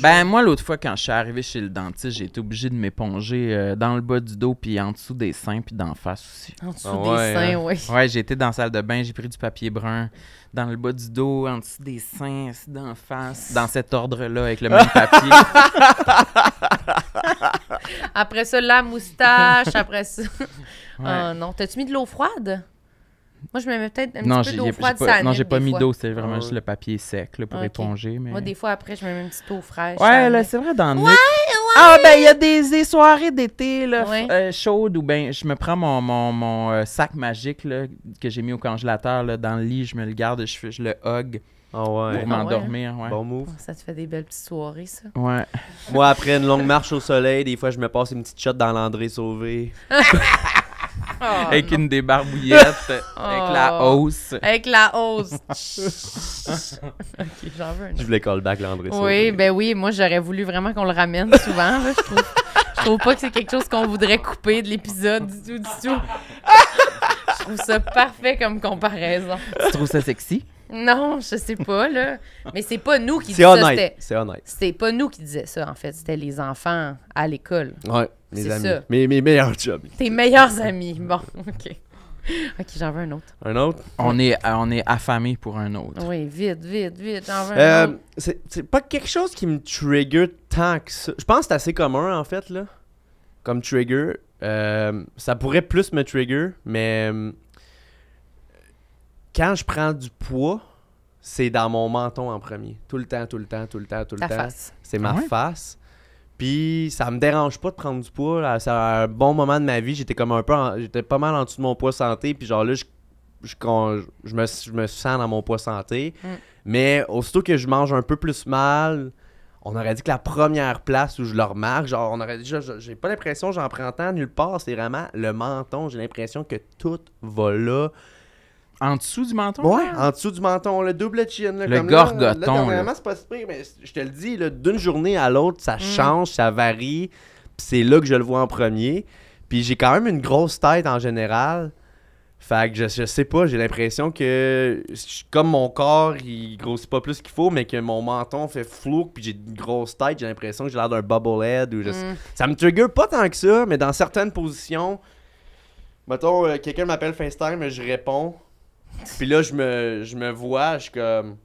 Ben, moi, l'autre fois, quand je suis arrivé chez le dentiste, j'ai été obligé de m'éponger euh, dans le bas du dos, puis en dessous des seins, puis d'en face aussi. En dessous ah des seins, hein? oui. Ouais, ouais j'ai dans la salle de bain, j'ai pris du papier brun dans le bas du dos, en dessous des seins, d'en face, dans cet ordre-là, avec le même papier. après ça, la moustache, après ça. Ah, non, t'as-tu mis de l'eau froide? Moi, je me mets peut-être un non, petit peu d'eau froide Non, j'ai pas mis d'eau, c'est vraiment ah juste le papier sec pour éponger. Moi, des fois, après, je me mets une petite eau fraîche. Ouais, là, c'est vrai, dans le. Ouais, ouais. Ah, ben, il y a des, soirées d'été euh, chaudes où ben, je me prends mon, mon, euh, sac magique là, que j'ai mis au congélateur là, dans le lit, je me le garde, je, je le hug. Ah pour ah m'endormir, ouais. Bon move. Oh, ça te fait des belles petites soirées, ça. Ouais. Moi, après une longue marche au soleil, des fois, je me passe une petite shot dans l'André Sauvé. Oh, avec une débarbouillette, avec la oh. hausse. Avec la hausse. Je voulais call back Landry. Oui, ben oui, moi j'aurais voulu vraiment qu'on le ramène souvent. je, trouve, je trouve pas que c'est quelque chose qu'on voudrait couper de l'épisode du tout, du tout. je trouve ça parfait comme comparaison. Tu trouves ça sexy? Non, je sais pas, là. Mais c'est pas nous qui disions ça. C'est honnête. C'était pas nous qui disaient ça, en fait. C'était les enfants à l'école. Ouais, mes amis. Ça. Mes, mes meilleurs jobs. Tes meilleurs amis. Bon, OK. Ok, j'en veux un autre. Un autre? On est, on est pour un autre. Oui, vite, vite, vite, j'en veux un euh, autre. C'est pas quelque chose qui me trigger tant que ça. Je pense que c'est assez commun, en fait, là. Comme trigger. Euh, ça pourrait plus me trigger, mais euh, quand je prends du poids, c'est dans mon menton en premier. Tout le temps, tout le temps, tout le temps, tout le temps. C'est ma ah face. Puis ça me dérange pas de prendre du poids. C'est un bon moment de ma vie. J'étais comme un peu. J'étais pas mal en dessous de mon poids santé. Puis genre là, je, je, me, je me sens dans mon poids santé. Mm. Mais aussitôt que je mange un peu plus mal, on aurait dit que la première place où je le remarque, genre, on aurait dit, j'ai pas l'impression j'en prends tant nulle part, c'est vraiment le menton. J'ai l'impression que tout va là. En dessous du menton? Ouais, en dessous du menton, le double chin. le gorgoton. Là, c'est pas pire, mais je te le dis, d'une journée à l'autre, ça mm. change, ça varie. c'est là que je le vois en premier. Puis j'ai quand même une grosse tête en général. Fait que je, sais pas, j'ai l'impression que comme mon corps, il grossit pas plus qu'il faut, mais que mon menton fait flou, puis j'ai une grosse tête, j'ai l'impression que j'ai l'air d'un bubblehead. Ou mm. Ça me trigger pas tant que ça, mais dans certaines positions, mettons, euh, quelqu'un m'appelle FaceTime, je réponds puis là, je me, je me vois, je suis comme.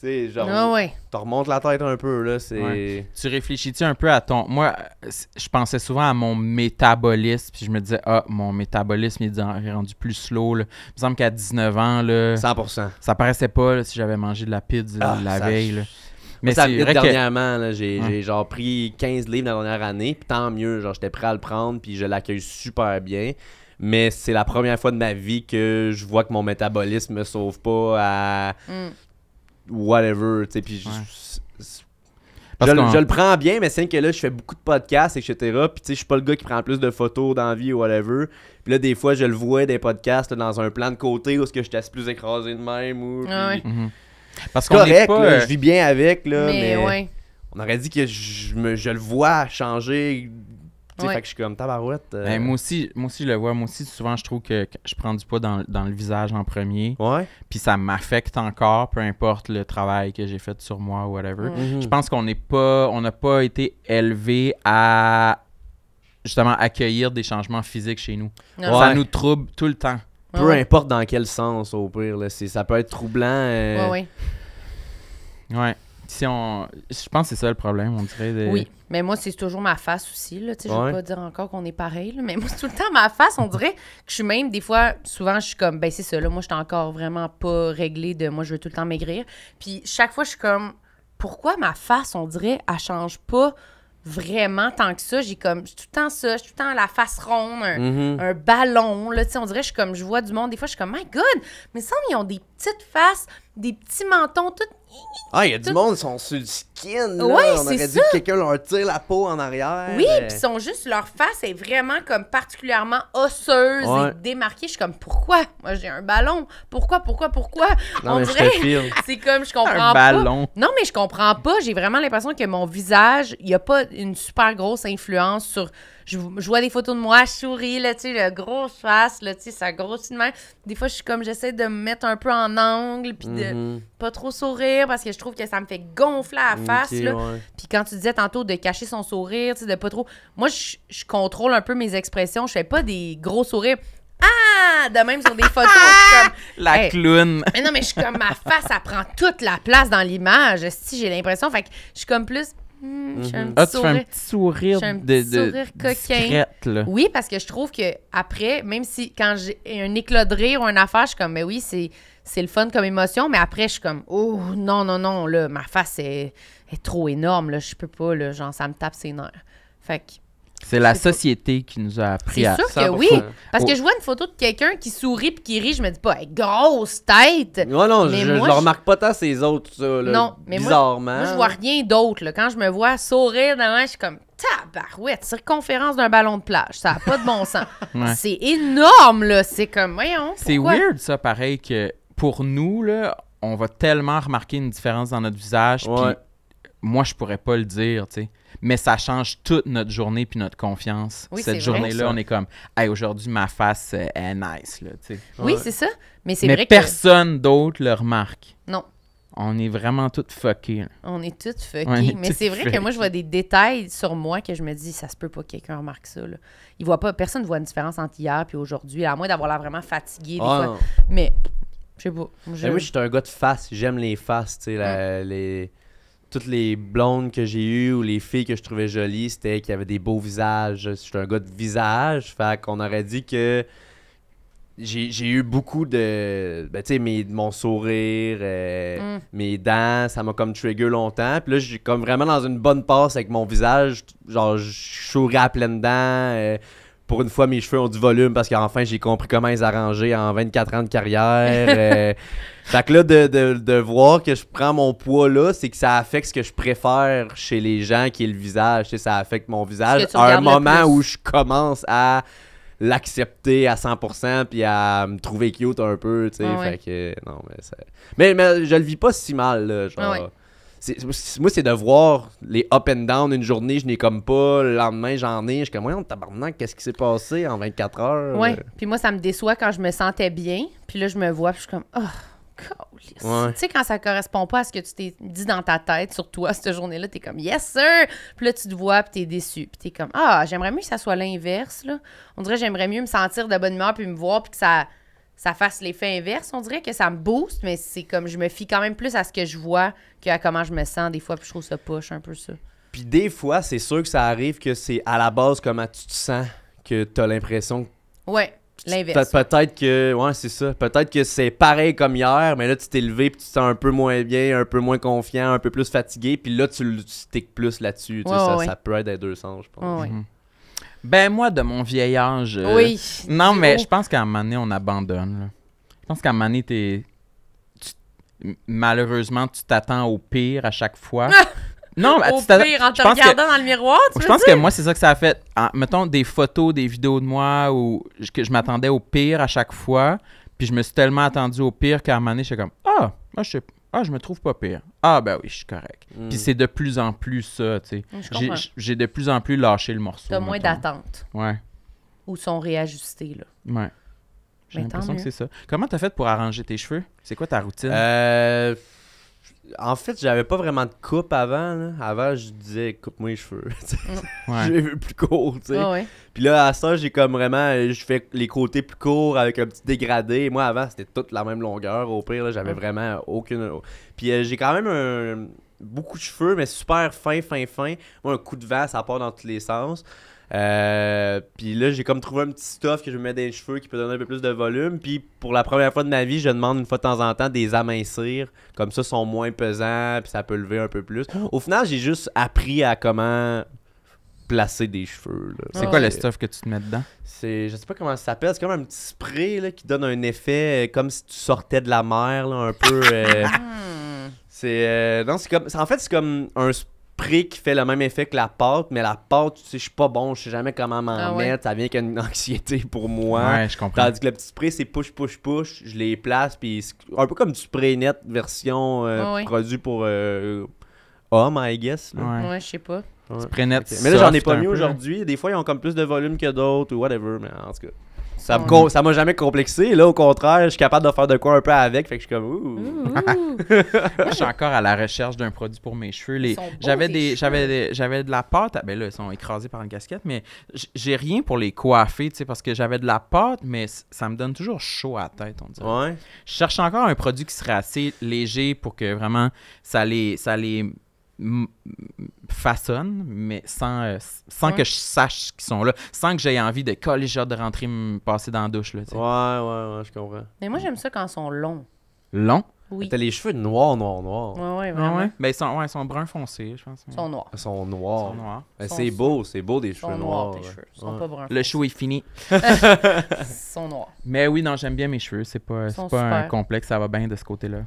Tu sais, genre. Ah remontes la tête un peu, là. C'est... Tu réfléchis-tu un peu à ton. Moi, je pensais souvent à mon métabolisme, puis je me disais, ah, mon métabolisme est rendu plus slow, là. Il me semble qu'à 19 ans, là. 100%. Ça paraissait pas, si j'avais mangé de la pizza la ah, veille, là. Mais ça dit dernièrement, là. j'ai genre pris 15 livres dans la dernière année, puis tant mieux, genre j'étais prêt à le prendre, puis je l'accueille super bien mais c'est la première fois de ma vie que je vois que mon métabolisme me sauve pas à hmm. whatever, tu puis je, le prends bien, mais c'est que là, je fais beaucoup de podcasts, etc. Puis, tu sais, je suis pas le gars qui prend plus de photos dans la vie ou whatever. Puis là, des fois, je le vois des podcasts dans un plan de côté où ce que je suis plus écrasé de même. Ou, ah mhm. Parce qu'on correct, pas, euh, je vis bien avec, là, mais, on aurait dit que je, me, je le vois changer fait que je suis comme tabarouette. Euh. Ben, moi, aussi, aussi, je le vois. Moi aussi, souvent, je trouve que je prends du poids dans, le visage en premier. Ouais. Puis ça m'affecte encore, peu importe le travail que j'ai fait sur moi ou whatever. Mhm. Je pense qu'on n'est pas, on n'a pas été élevé à justement accueillir des changements physiques chez nous. Ça nous trouble tout le temps. Peu importe dans quel sens, au pire. ça peut être troublant. Euh. Ouais, ouais. Ouais si on... Je pense que c'est ça le problème, on dirait. Oui, mais moi, c'est toujours ma face aussi. Je ne veux pas dire encore qu'on est pareil, mais moi, tout le temps ma face. On dirait que je suis même, des fois, souvent, je suis comme, ben c'est ça, là, moi, je suis encore vraiment pas réglée de moi, je veux tout le temps maigrir. Puis chaque fois, je suis comme, pourquoi ma face, on dirait, elle change pas vraiment tant que ça. J'ai comme, tout le temps ça, je suis tout le temps la face ronde, un, mm-hmm. ballon, ballon. on dirait, je comme, je vois du monde. Des fois, je suis comme, my God, mais ça, ils ont des petites faces, des petits mentons, toutes ah, il y a du monde, ils sont sur le skin. Là. On aurait dit que quelqu'un leur tire la peau en arrière. Oui, puis ils sont juste, leur face est vraiment comme particulièrement osseuse et démarquée. Je suis comme, pourquoi? Moi, j'ai un ballon. Pourquoi, pourquoi, pourquoi? Non, On dirait, c'est comme, je comprends un pas. ballon. Non, mais je comprends pas. J'ai vraiment l'impression que mon visage, il n'y a pas une super grosse influence sur je, vois des photos de moi, je souris, là, tu sais, la grosse face, là, tu sais, ça grossit de même. Des fois, je suis comme, j'essaie de me mettre un peu en angle, puis de mhm. pas trop sourire, parce que je trouve que ça me fait gonfler la face, là. Puis quand tu disais tantôt de cacher son sourire, tu sais, de pas trop. Moi, je, contrôle un peu mes expressions, je fais pas des gros sourires. Ah! De même sur des photos, je comme. La clown. Mais non, mais je suis comme ma face, ça prend toute la place dans l'image. Si j'ai l'impression. Fait que je suis comme plus sourire. Oui, parce que je trouve que après, même si quand j'ai un éclat de rire ou une affaire, je suis comme, mais oui, c'est, c'est le fun comme émotion, mais après, je suis comme, oh non, non, non, là, ma face est, est trop énorme, là, je peux pas, là, genre, ça me tape ses nerfs. Fait que c'est la société qui nous a appris à ça. C'est sûr que oui. Parce que je vois une photo de quelqu'un qui sourit puis qui rit, je me dis pas, grosse tête. Non, non, je, remarque pas tant ces autres, ça, Non, mais Moi, je vois rien d'autre. Quand je me vois sourire devant, je suis comme, tabarouette, circonférence d'un ballon de plage. Ça n'a pas de bon sens. C'est énorme, là. C'est comme, voyons. C'est weird, ça, pareil, que pour nous, on va tellement remarquer une différence dans notre visage. Puis moi, je pourrais pas le dire, tu sais mais ça change toute notre journée puis notre confiance. Cette journée-là, on est comme, hey, aujourd'hui, ma face euh, est nice. Là, oui, c'est ça. Mais c'est vrai personne d'autre le remarque. Non. On est vraiment toutes fuckées. Hein. On est toutes fuckées. mais c'est vrai que moi, je vois des détails sur moi que je me dis, ça se peut pas que quelqu'un remarque ça. Il voit pas, personne ne voit une différence entre hier et aujourd'hui, à moins d'avoir l'air vraiment fatigué. Des ah, fois. Mais je sais pas. Moi, je suis un gars de face. J'aime les faces, tu sais, les toutes les blondes que j'ai eues ou les filles que je trouvais jolies, c'était qu'il y avait des beaux visages. Je suis un gars de visage. Fait qu'on aurait dit que j'ai eu beaucoup de. Ben, tu sais, mon sourire, euh, mm. mes dents, ça m'a comme trigger longtemps. Puis là, j'ai comme vraiment dans une bonne passe avec mon visage. Genre, je souris à pleines dents. Euh, pour une fois, mes cheveux ont du volume parce qu'enfin, j'ai compris comment ils arranger en 24 ans de carrière. Euh. fait que là, de, voir que je prends mon poids là, c'est que ça affecte ce que je préfère chez les gens, qui est le visage. ça affecte mon visage. À un moment où je commence à l'accepter à 100% puis à me trouver cute un peu, ah Fait que, non, mais, mais, je le vis pas si mal, genre. Ah moi, c'est de voir les up and down une journée, je n'ai comme pas, le lendemain, j'en ai. Je suis comme, tabarnak, qu'est-ce qui s'est passé en 24 heures? Oui, euh? puis moi, ça me déçoit quand je me sentais bien, puis là, je me vois, puis je suis comme, oh, ouais. Tu sais, quand ça correspond pas à ce que tu t'es dit dans ta tête sur toi cette journée-là, tu es comme, yes, sir! Puis là, tu te vois, puis es déçu, puis tu es comme, ah, j'aimerais mieux que ça soit l'inverse, là. On dirait, j'aimerais mieux me sentir de bonne humeur, puis me voir, puis que ça ça fasse l'effet inverse. On dirait que ça me booste, mais c'est comme je me fie quand même plus à ce que je vois qu'à comment je me sens des fois. Puis je trouve ça poche un peu ça. Puis des fois, c'est sûr que ça arrive que c'est à la base comment tu te sens que tu as l'impression. Ouais. L'inverse. Peut-être que. Ouais, c'est ça. Peut-être que c'est pareil comme hier, mais là, tu t'es levé puis tu te sens un peu moins bien, un peu moins confiant, un peu plus fatigué, puis là, tu, tu stick plus là-dessus. ça, ça, peut être deux sens, je pense. Mhm. Ben, moi, de mon vieil âge. Euh, oui. Non, mais je pense qu'à un moment donné, on abandonne. Je pense qu'à un moment Malheureusement, tu t'attends au pire à chaque fois. Ah! Non, au pire, en te regardant dans le miroir, tu Je pense que moi, c'est ça que ça a fait. mettons, des photos, des vidéos de moi où je, je m'attendais au pire à chaque fois. Puis je me suis tellement attendu au pire qu'à un moment donné, comme « Ah, moi, je sais pas. » Ah, je me trouve pas pire. Ah, ben oui, je suis correct. Hmm. Puis c'est de plus en plus ça, tu sais. J'ai de plus en plus lâché le morceau. T'as moins d'attente. Ouais. Ou sont réajustés, là. Ouais. Ben, j'ai l'impression que c'est ça. Comment t'as fait pour arranger tes cheveux? C'est quoi ta routine? Euh en fait, j'avais pas vraiment de coupe avant. Avant, je disais coupe-moi les cheveux. J'ai mm. plus court, ah Puis là, à ça, j'ai comme vraiment. Je fais les côtés plus courts avec un petit dégradé. Moi, avant, c'était toute la même longueur. Au pire, j'avais mm. vraiment aucune. Puis euh, j'ai quand même beaucoup de cheveux, mais super fin, fin, fin. Moi, un coup de vent, ça part dans tous les sens. Euh, puis là, j'ai comme trouvé un petit stuff que je mets dans les cheveux qui peut donner un peu plus de volume. Puis pour la première fois de ma vie, je demande une fois de temps en temps des amincir. Comme ça, sont moins pesants, puis ça peut lever un peu plus. Au final, j'ai juste appris à comment placer des cheveux. C'est ah. quoi le stuff que tu te mets dedans? C'est, je sais pas comment ça s'appelle, c'est comme un petit spray qui donne un effet euh, comme si tu sortais de la mer, un peu. Euh, ah. c'est, comme, en fait, c'est comme un spray pré qui fait le même effet que la pâte, mais la pâte, tu sais, je suis pas bon, je sais jamais comment m'en ah mettre, ça vient une anxiété pour moi. Ouais, je comprends. Tandis que le petit spray, c'est push, push, push, je les place, puis un peu comme du spray net version euh, produit pour euh, homme, I guess. Ouais, je sais pas. Spray net. Mais là, j'en ai pas mis hein. aujourd'hui. Des fois, ils ont comme plus de volume que d'autres ou whatever, mais en tout cas. Ah. Ça m'a jamais complexé. Là, au contraire, je suis capable de faire de quoi un peu avec. Fait que je suis comme, ouh. Mmh, mmh. je suis encore à la recherche d'un produit pour mes cheveux. Les, j'avais des, j'avais, j'avais de la pâte. ah ben là, ils sont écrasés par une casquette, mais j'ai rien pour les coiffer, tu sais, parce que j'avais de la pâte, mais ça me donne toujours chaud à la tête, on dirait. Je cherche encore un produit qui serait assez léger pour que vraiment ça les, ça les façonnent, mais sans, euh, sans que je sache qu'ils sont là, sans que j'aie envie de coller genre de rentrer me passer dans la douche. Là, ouais, ouais, ouais, je comprends. Mais moi, j'aime ça quand ils sont longs. Longs? Oui. T'as les cheveux noirs, noirs, noirs. Ouais, ouais, ah ouais. Ben, ils sont, ouais, ils sont bruns foncés, je pense. Ils sont noirs. Ils sont noirs. Ben, c'est beau, c'est beau des cheveux noirs. cheveux. Ils sont pas bruns. Le chou est fini. ils sont noirs. Mais oui, non, j'aime bien mes cheveux. C'est pas, pas un complexe, ça va bien de ce côté-là.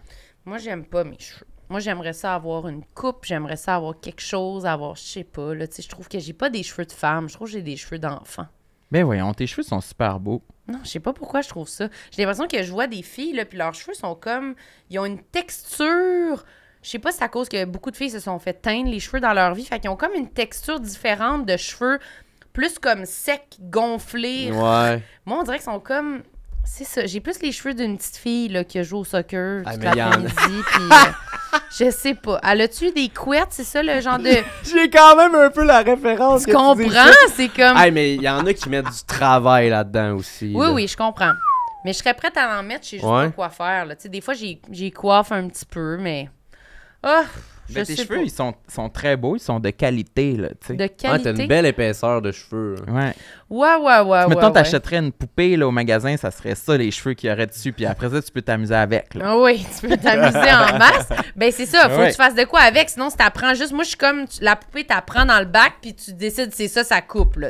Moi, j'aime pas mes cheveux. Moi, j'aimerais ça avoir une coupe, j'aimerais ça avoir quelque chose, avoir, je sais pas, là, tu sais, je trouve que j'ai pas des cheveux de femme, je trouve que j'ai des cheveux d'enfant. Ben voyons, tes cheveux sont super beaux. Non, je sais pas pourquoi je trouve ça. J'ai l'impression que je vois des filles, là, puis leurs cheveux sont comme, ils ont une texture... Je sais pas si c'est à cause que beaucoup de filles se sont fait teindre les cheveux dans leur vie, fait qu'ils ont comme une texture différente de cheveux, plus comme secs, gonflés. Ouais. Moi, on dirait qu'ils sont comme c'est ça. J'ai plus les cheveux d'une petite fille là, qui joue au soccer ah, midi Je sais pas. Elle a-tu des couettes? C'est ça le genre de. J'ai quand même un peu la référence. Tu comprends? C'est comme. mais il y en a qui mettent du travail là-dedans aussi. Oui, oui, je comprends. Mais je serais prête à en mettre, je sais juste pas quoi faire. des fois, j'y coiffe un petit peu, mais. Ah! mais tes cheveux, ils sont, très beaux, ils sont de qualité. Là, de qualité. T'as une belle épaisseur de cheveux. Ouais. Ouais, ouais, ouais. mettons, t'achèterais une poupée là, au magasin, ça serait ça, les cheveux qu'il y aurait dessus. Puis après ça, tu peux t'amuser avec. Là. Ah oui, tu peux t'amuser en masse. Ben, c'est ça. Faut que tu fasses de quoi avec. Sinon, si t'apprends juste. Moi, je suis comme la poupée, t'apprends dans le bac, puis tu décides, c'est ça, ça coupe. Là,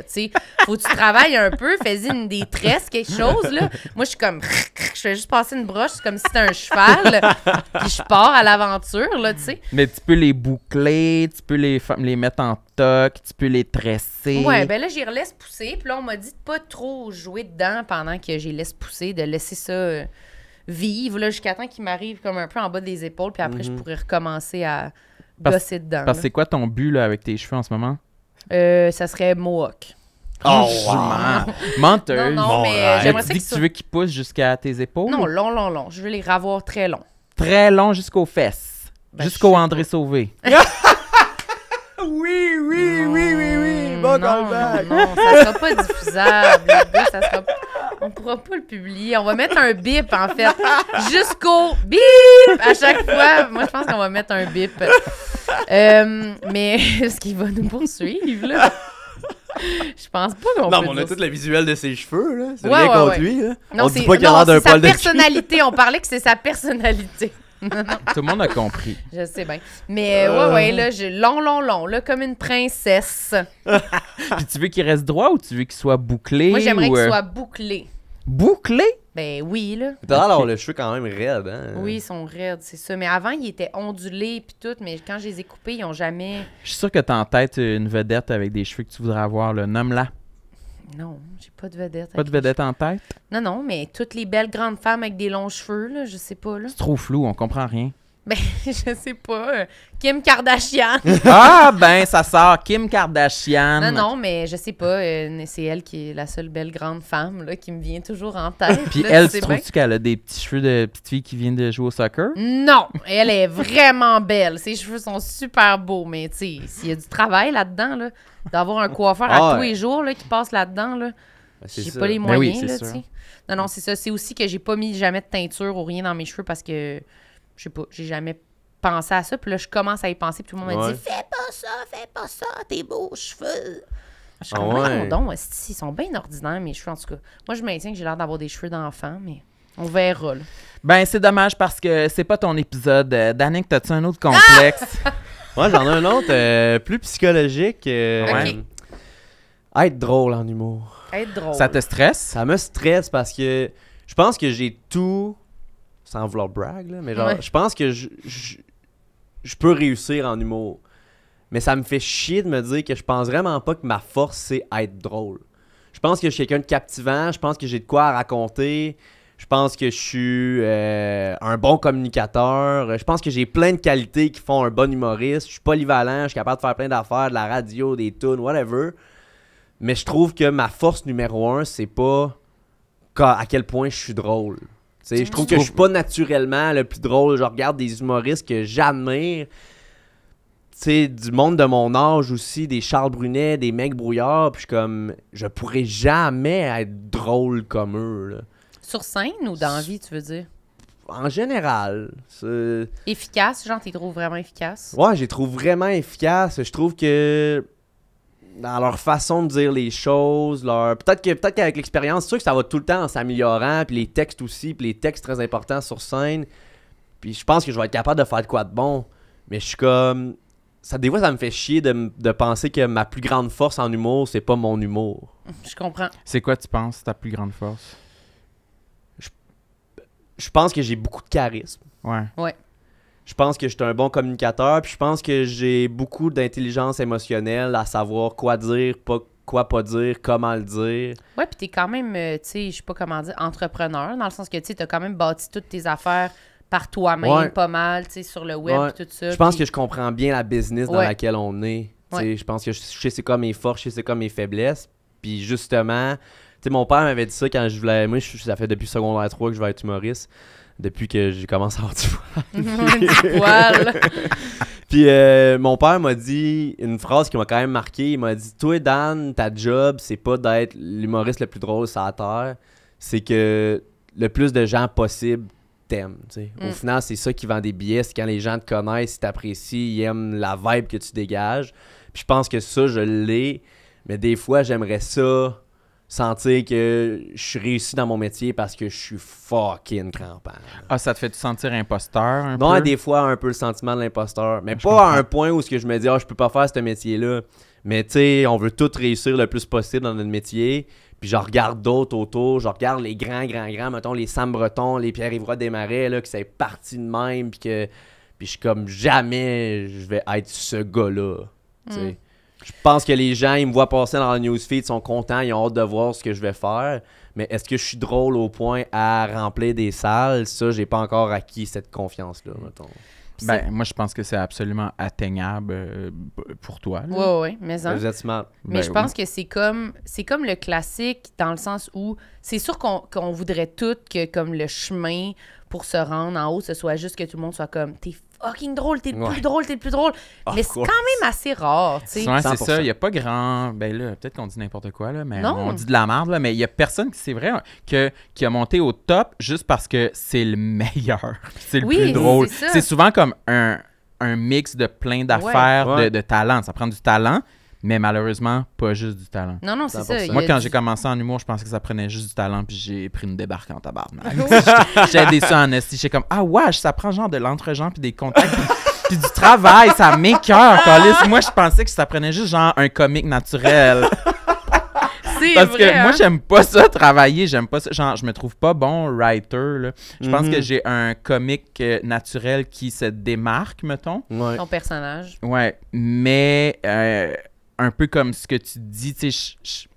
Faut que tu travailles un peu. Fais-y une des tresses, quelque chose. Là. Moi, je suis comme. Je fais juste passer une broche. C'est comme si c'était un cheval. Puis je pars à l'aventure. là, tu sais. Mais tu peux les boucler, tu peux les, les mettre en tu peux les tresser. Ouais, ben là, j'y relaisse pousser. Puis là, on m'a dit de pas trop jouer dedans pendant que j'y laisse pousser, de laisser ça euh, vivre là, jusqu'à temps qu'il m'arrive comme un peu en bas des épaules. Puis après, je mhm. pourrais recommencer à bosser dedans. Parce que c'est quoi ton but avec tes cheveux en ce moment? Euh, ça serait Mohawk. Oh, oh wow. Menteuse. Non, mais euh, tu veux qu'ils poussent jusqu'à tes épaules? Non, long, long, long. Je veux les ravoir très long. Très long jusqu'aux fesses. Ben, jusqu'au André Sauvé. oui, oui, oui, oui, oui, bon dans le Non, ça sera pas diffusable, ça On pourra pas le publier. On va mettre un bip, en fait. Jusqu'au bip à chaque fois. Moi, je pense qu'on va mettre un bip. Euh, mais mais ce qu'il va nous poursuivre, là? Je pense pas qu'on Non, mais on a toute la visuelle de ses cheveux, là. C'est ouais, rien contre lui, là. Non, c'est dit pas qu'il a l'air d'un poil de personnalité. on parlait que c'est sa personnalité. Tout le monde a compris. Je sais bien. Mais euh, ouais, ouais, là, j'ai long, long, long, là, comme une princesse. Puis tu veux qu'il reste droit ou tu veux qu'il soit bouclé? Moi, j'aimerais qu'il euh, soit bouclé. Bouclé? Ben oui, là. alors, le cheveux quand même raide hein? Oui, ils sont raides, c'est ça. Mais avant, ils étaient ondulés puis tout, mais quand je les ai coupés, ils ont jamais... Je suis sûr que t'as en tête une vedette avec des cheveux que tu voudrais avoir, le Nomme-la. Non, j'ai pas de vedette. Pas de vedette en tête? Non, non, mais toutes les belles grandes femmes avec des longs cheveux, là, je sais pas. là. C'est trop flou, on comprend rien. Ben, je sais pas. Euh, Kim Kardashian. ah, ben, ça sort. Kim Kardashian. Non, non, mais je sais pas. Euh, c'est elle qui est la seule belle grande femme là, qui me vient toujours en tête. Puis elle, tu trouves-tu qu'elle a des petits cheveux de petite fille qui vient de jouer au soccer? Non, elle est vraiment belle. Ses cheveux sont super beaux, mais tu sais, s'il y a du travail là-dedans, là, d'avoir un coiffeur à ah, tous les jours là, qui passe là-dedans, là, ben, j'ai pas les ben moyens. là, non, non, c'est ça. C'est aussi que j'ai pas mis jamais de teinture ou rien dans mes cheveux parce que je sais pas, j'ai jamais pensé à ça. Puis là, je commence à y penser, puis tout le monde m'a dit Fais pas ça, fais pas ça, tes beaux cheveux. Je suis comme, ah ils sont bien ordinaires, mes cheveux, en tout cas. Moi, je maintiens que j'ai l'air d'avoir des cheveux d'enfant, mais on verra. Ben, c'est dommage parce que c'est pas ton épisode. Euh, tu t'as-tu un autre complexe? Moi, ah! j'en ai un autre euh, plus psychologique. Euh, ouais. Être drôle en humour. Être drôle. Ça te stresse? Ça me stresse parce que je pense que j'ai tout sans vouloir brag, mais genre, je pense que je, peux réussir en humour. Mais ça me fait chier de me dire que je pense vraiment pas que ma force, c'est être drôle. Je pense que je suis quelqu'un de captivant, je pense que j'ai de quoi raconter, je pense que je suis euh, un bon communicateur, je pense que j'ai plein de qualités qui font un bon humoriste, je suis polyvalent, je suis capable de faire plein d'affaires, de la radio, des tunes, whatever. Mais je trouve que ma force numéro un, c'est pas à quel point je suis drôle je trouve que je suis pas naturellement le plus drôle. Je regarde des humoristes que j'admire. T'sais, du monde de mon âge aussi, des Charles Brunet, des mecs brouillards, puis je comme je pourrais jamais être drôle comme eux. Sur scène ou dans vie, tu veux dire? en général. Efficace, genre, tu trouves vraiment efficace? Ouais, j'ai trouve vraiment efficace. Je trouve que dans leur façon de dire les choses, leur peut-être que peut-être qu'avec l'expérience, c'est sûr que ça va tout le temps en s'améliorant, puis les textes aussi, puis les textes très importants sur scène. Puis je pense que je vais être capable de faire quoi de bon, mais je suis comme ça des fois ça me fait chier de, penser que ma plus grande force en humour, c'est pas mon humour. Je comprends. C'est quoi tu penses ta plus grande force je, pense que j'ai beaucoup de charisme. Ouais. Ouais. Je pense que je un bon communicateur, puis je pense que j'ai beaucoup d'intelligence émotionnelle à savoir quoi dire, pas, quoi pas dire, comment le dire. Ouais, puis t'es quand même, euh, tu sais, je sais pas comment dire, entrepreneur, dans le sens que tu as quand même bâti toutes tes affaires par toi-même, pas mal, tu sais, sur le web, et tout ça. Je pense que je comprends bien la business dans laquelle on est. Je pense que je, sais c'est quoi mes forces, je sais c'est quoi mes faiblesses. Puis justement, tu mon père m'avait dit ça quand je voulais. Moi, ça fait depuis secondaire 3 que je vais être humoriste depuis que j'ai commencé à avoir du poil. Puis euh, mon père m'a dit une phrase qui m'a quand même marqué. Il m'a dit Toi, Dan, ta job, c'est pas d'être l'humoriste le plus drôle sur la terre, c'est que le plus de gens possible t'aiment. Au mm. final, c'est ça qui vend des billets. C'est quand les gens te connaissent, ils t'apprécient, ils aiment la vibe que tu dégages. Puis je pense que ça, je l'ai. Mais des fois, j'aimerais ça sentir que je suis réussi dans mon métier parce que je suis fucking crampant. Ah, ça te fait te sentir imposteur un peu? Non, des fois, un peu le sentiment de l'imposteur. Mais pas à un point où ce que je me dis, oh, je peux pas faire ce métier-là. Mais tu sais, on veut tout réussir le plus possible dans notre métier. Puis je regarde d'autres autour, je regarde les grands, grands, grands, mettons les Sam Breton, les Pierre-Yvroy Desmarais, là, que c'est parti de même, puis que puis je suis comme jamais je vais être ce gars-là. Hmm. Je pense que les gens, ils me voient passer dans le newsfeed, ils sont contents, ils ont hâte de voir ce que je vais faire. Mais est-ce que je suis drôle au point à remplir des salles? Ça, j'ai pas encore acquis cette confiance-là, mettons. Ben, moi, je pense que c'est absolument atteignable euh, pour toi. Oui, oui, mais Mais ben je pense que c'est comme c'est comme le classique dans le sens où c'est sûr qu'on voudrait tout que comme le chemin pour se rendre en haut, ce soit juste que tout le monde soit comme t'es fucking drôle, t'es le plus drôle, t'es le plus drôle. mais c'est quand même assez rare, c'est ça, il n'y a pas grand. Ben là, peut-être qu'on dit n'importe quoi, là, mais on dit de la merde, mais il n'y a personne qui, c'est vrai, que, qui a monté au top juste parce que c'est le meilleur, c'est le plus drôle. C'est souvent comme un, mix de plein d'affaires, de, de talent. Ça prend du talent, mais malheureusement, pas juste du talent. Non, non, c'est ça. Moi, quand j'ai commencé en humour, je pensais que ça prenait juste du talent, puis j'ai pris une débarque en tabarnak. Oh. j'ai aidé ça en esti. J'ai comme, ah ouais, ça prend genre de l'entre-gens, puis des contacts. Puis... du travail, ça m'écœure, Moi, je pensais que ça prenait juste genre un comique naturel. Parce que hein? moi, j'aime pas ça travailler, j'aime pas ça. Genre, je me trouve pas bon writer. Là. Je pense que mhm. j'ai un comique euh, naturel qui se démarque, mettons. Ouais. personnage. Ouais. Mais euh, un peu comme ce que tu dis, tu sais,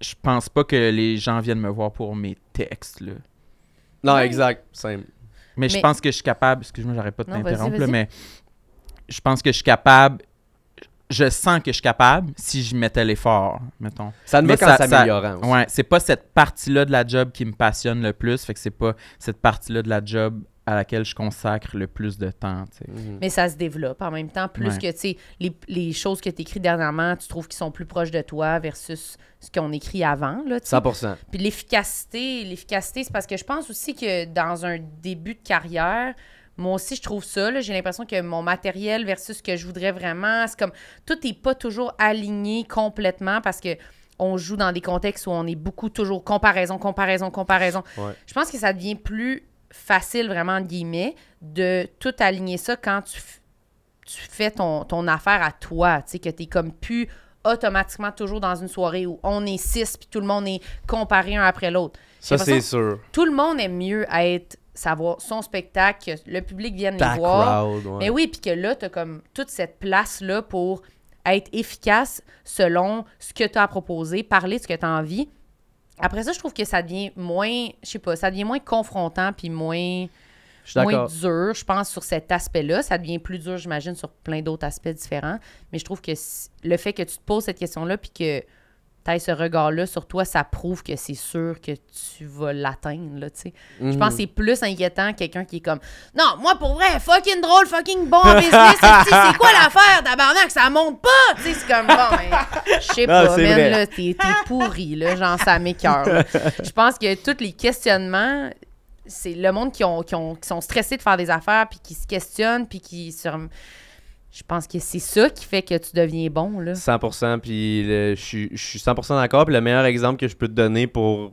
je pense pas que les gens viennent me voir pour mes textes, là. Non, exact, simple. Mais, je pense que je suis capable, excuse-moi, j'arrête pas de t'interrompre, mais je pense que je suis capable, je sens que je suis capable si je mettais l'effort, mettons. Ça ne va qu'en s'améliorant. Hein, ouais, c'est pas cette partie-là de la job qui me passionne le plus, fait que c'est pas cette partie-là de la job à laquelle je consacre le plus de temps. Mhm. Mais ça se développe en même temps. Plus que, tu sais, les, choses que tu écris dernièrement, tu trouves qu'ils sont plus proches de toi versus ce qu'on écrit avant. Là, 100 Puis l'efficacité, l'efficacité, c'est parce que je pense aussi que dans un début de carrière, moi aussi, je trouve ça. j'ai l'impression que mon matériel versus ce que je voudrais vraiment, c'est comme tout n'est pas toujours aligné complètement parce que on joue dans des contextes où on est beaucoup toujours comparaison, comparaison, comparaison. Je pense que ça devient plus facile, vraiment, de de tout aligner ça quand tu, tu fais ton, affaire à toi, tu sais, que es comme plus automatiquement toujours dans une soirée où on est six puis tout le monde est comparé un après l'autre. Ça, c'est sûr. Tout le monde aime mieux être savoir son spectacle, que le public vienne les voir. Mais ben oui, puis que là, as comme toute cette place-là pour être efficace selon ce que tu as proposé, parler de ce que tu as envie. Après ça, je trouve que ça devient moins, je sais pas, ça devient moins confrontant puis moins, moins dur, je pense, sur cet aspect-là. Ça devient plus dur, j'imagine, sur plein d'autres aspects différents. Mais je trouve que le fait que tu te poses cette question-là puis que ce regard-là sur toi, ça prouve que c'est sûr que tu vas l'atteindre, là, tu sais. Je pense mhm. que c'est plus inquiétant quelqu'un qui est comme « Non, moi, pour vrai, fucking drôle, fucking bon en business, c'est quoi l'affaire, tabarnak, ça monte pas! » Tu sais, c'est comme « Bon, je sais pas, même, là, t'es pourri, là, genre, ça m'écœure. » Je pense que tous les questionnements, c'est le monde qui, qui, ont, qui, sont stressés de faire des affaires, puis qui se questionnent, puis qui... Sur, je pense que c'est ça qui fait que tu deviens bon. Là. 100%. Puis je, suis, 100% d'accord. Puis le meilleur exemple que je peux te donner pour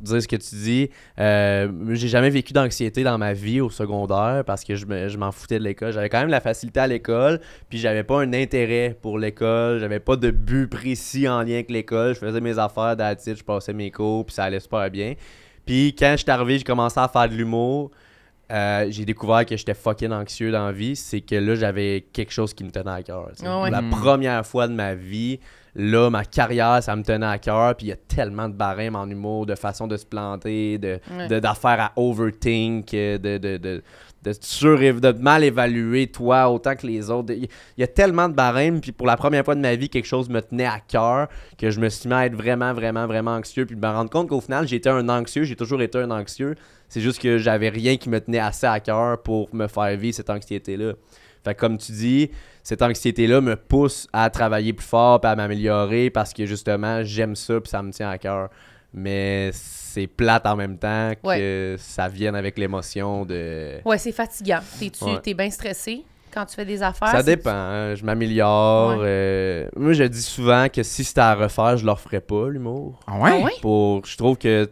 dire ce que tu dis, euh, j'ai jamais vécu d'anxiété dans ma vie au secondaire parce que je, m'en foutais de l'école. J'avais quand même la facilité à l'école, puis j'avais pas un intérêt pour l'école. J'avais pas de but précis en lien avec l'école. Je faisais mes affaires d'attitude, je passais mes cours, puis ça allait super bien. Puis quand je suis arrivé, j'ai commencé à faire de l'humour. Euh, j'ai découvert que j'étais fucking anxieux dans la vie, c'est que là, j'avais quelque chose qui me tenait à cœur. Oh La hmm. première fois de ma vie, là, ma carrière, ça me tenait à cœur. Puis il y a tellement de barèmes en humour, de façon de se planter, d'affaires à overthink, euh, de, de, de mal évaluer toi autant que les autres. Il y a tellement de barèmes, puis pour la première fois de ma vie, quelque chose me tenait à cœur que je me suis mis à être vraiment, vraiment, vraiment anxieux, puis de me rendre compte qu'au final, j'étais un anxieux, j'ai toujours été un anxieux, c'est juste que j'avais rien qui me tenait assez à cœur pour me faire vivre cette anxiété-là. Fait comme tu dis, cette anxiété-là me pousse à travailler plus fort et à m'améliorer parce que justement, j'aime ça puis ça me tient à cœur. Mais c'est plate en même temps que ça vienne avec l'émotion de. Ouais, c'est fatigant. T'es-tu bien stressé? quand tu fais des affaires? Ça dépend. Hein. je m'améliore. Euh, moi, je dis souvent que si c'était à refaire, je ne le referais pas, l'humour. Ah ouais? Ah pour, je trouve que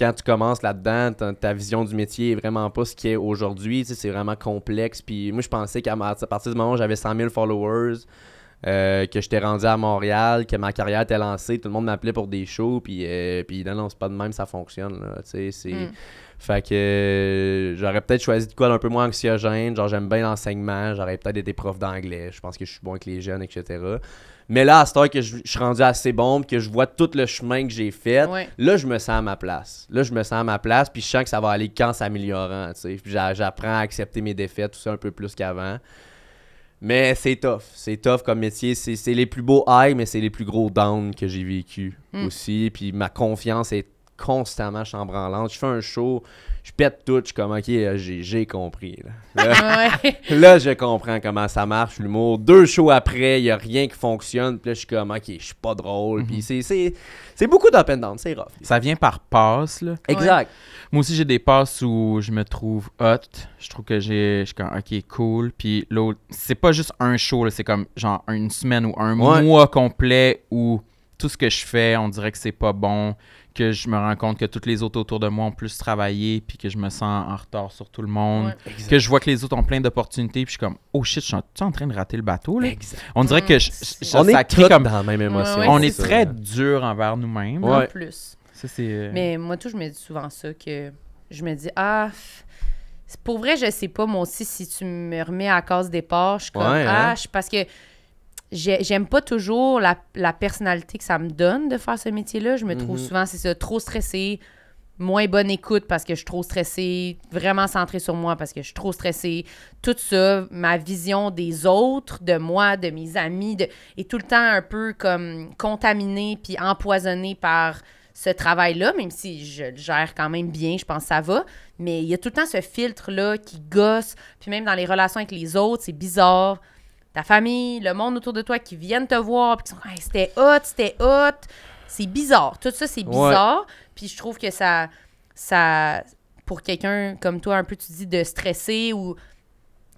quand tu commences là-dedans, ta, vision du métier est vraiment pas ce qui est aujourd'hui. C'est vraiment complexe. Puis moi, je pensais qu'à partir du moment où j'avais 100 000 followers, euh, que j'étais rendu à Montréal, que ma carrière était lancée, tout le monde m'appelait pour des shows, puis, euh, puis non, c'est pas de même, ça fonctionne. c'est... Hmm. Fait que euh, j'aurais peut-être choisi de quoi d'un peu moins anxiogène, genre j'aime bien l'enseignement, j'aurais peut-être été prof d'anglais, je pense que je suis bon avec les jeunes, etc. Mais là, à cette heure que je, suis rendu assez bon, que je vois tout le chemin que j'ai fait, là, je me sens à ma place. Là, je me sens à ma place, puis je sens que ça va aller quand s'améliorant, j'apprends à accepter mes défaites, tout ça, un peu plus qu'avant. Mais c'est tough. C'est tough comme métier. C'est les plus beaux highs, mais c'est les plus gros downs que j'ai vécu hmm. aussi. Puis ma confiance est constamment chambranlante. Je fais un show, je pète tout, je suis comme, OK, euh, j'ai compris. Là. je comprends comment ça marche, l'humour. Deux shows après, il n'y a rien qui fonctionne. Puis là, je suis comme, OK, je suis pas drôle. Mhm. c'est beaucoup d'up and down, c'est rough. Ça vient par passe, Exact. Moi aussi, j'ai des passes où je me trouve hot. Je trouve que j'ai, je suis comme, OK, cool. Puis l'autre, c'est pas juste un show, c'est comme, genre, une semaine ou un mois complet où tout ce que je fais, on dirait que c'est pas bon que je me rends compte que toutes les autres autour de moi ont plus travaillé, puis que je me sens en retard sur tout le monde, que je vois que les autres ont plein d'opportunités, puis je suis comme, oh shit, je suis en, train de rater le bateau. Là? On dirait que je, je, est dans la même émotion. on est, très dur envers nous-mêmes. En plus. Euh, Mais moi, tout, je me dis souvent ça, que je me dis, ah, pour vrai, je sais pas, moi aussi, si tu me remets à cause des poches je comme, hein? ah, parce que j'aime pas toujours la, personnalité que ça me donne de faire ce métier-là. Je me trouve mhm. souvent, c'est ça, trop stressé moins bonne écoute parce que je suis trop stressée, vraiment centrée sur moi parce que je suis trop stressée. Tout ça, ma vision des autres, de moi, de mes amis, de, est tout le temps un peu comme contaminée puis empoisonnée par ce travail-là, même si je le gère quand même bien, je pense que ça va. Mais il y a tout le temps ce filtre-là qui gosse. Puis même dans les relations avec les autres, c'est bizarre ta famille, le monde autour de toi qui viennent te voir, puis qui sont hey, c'était hot, c'était hot. C'est bizarre. Tout ça, c'est bizarre. Puis je trouve que ça. ça pour quelqu'un comme toi, un peu, tu dis, de stresser ou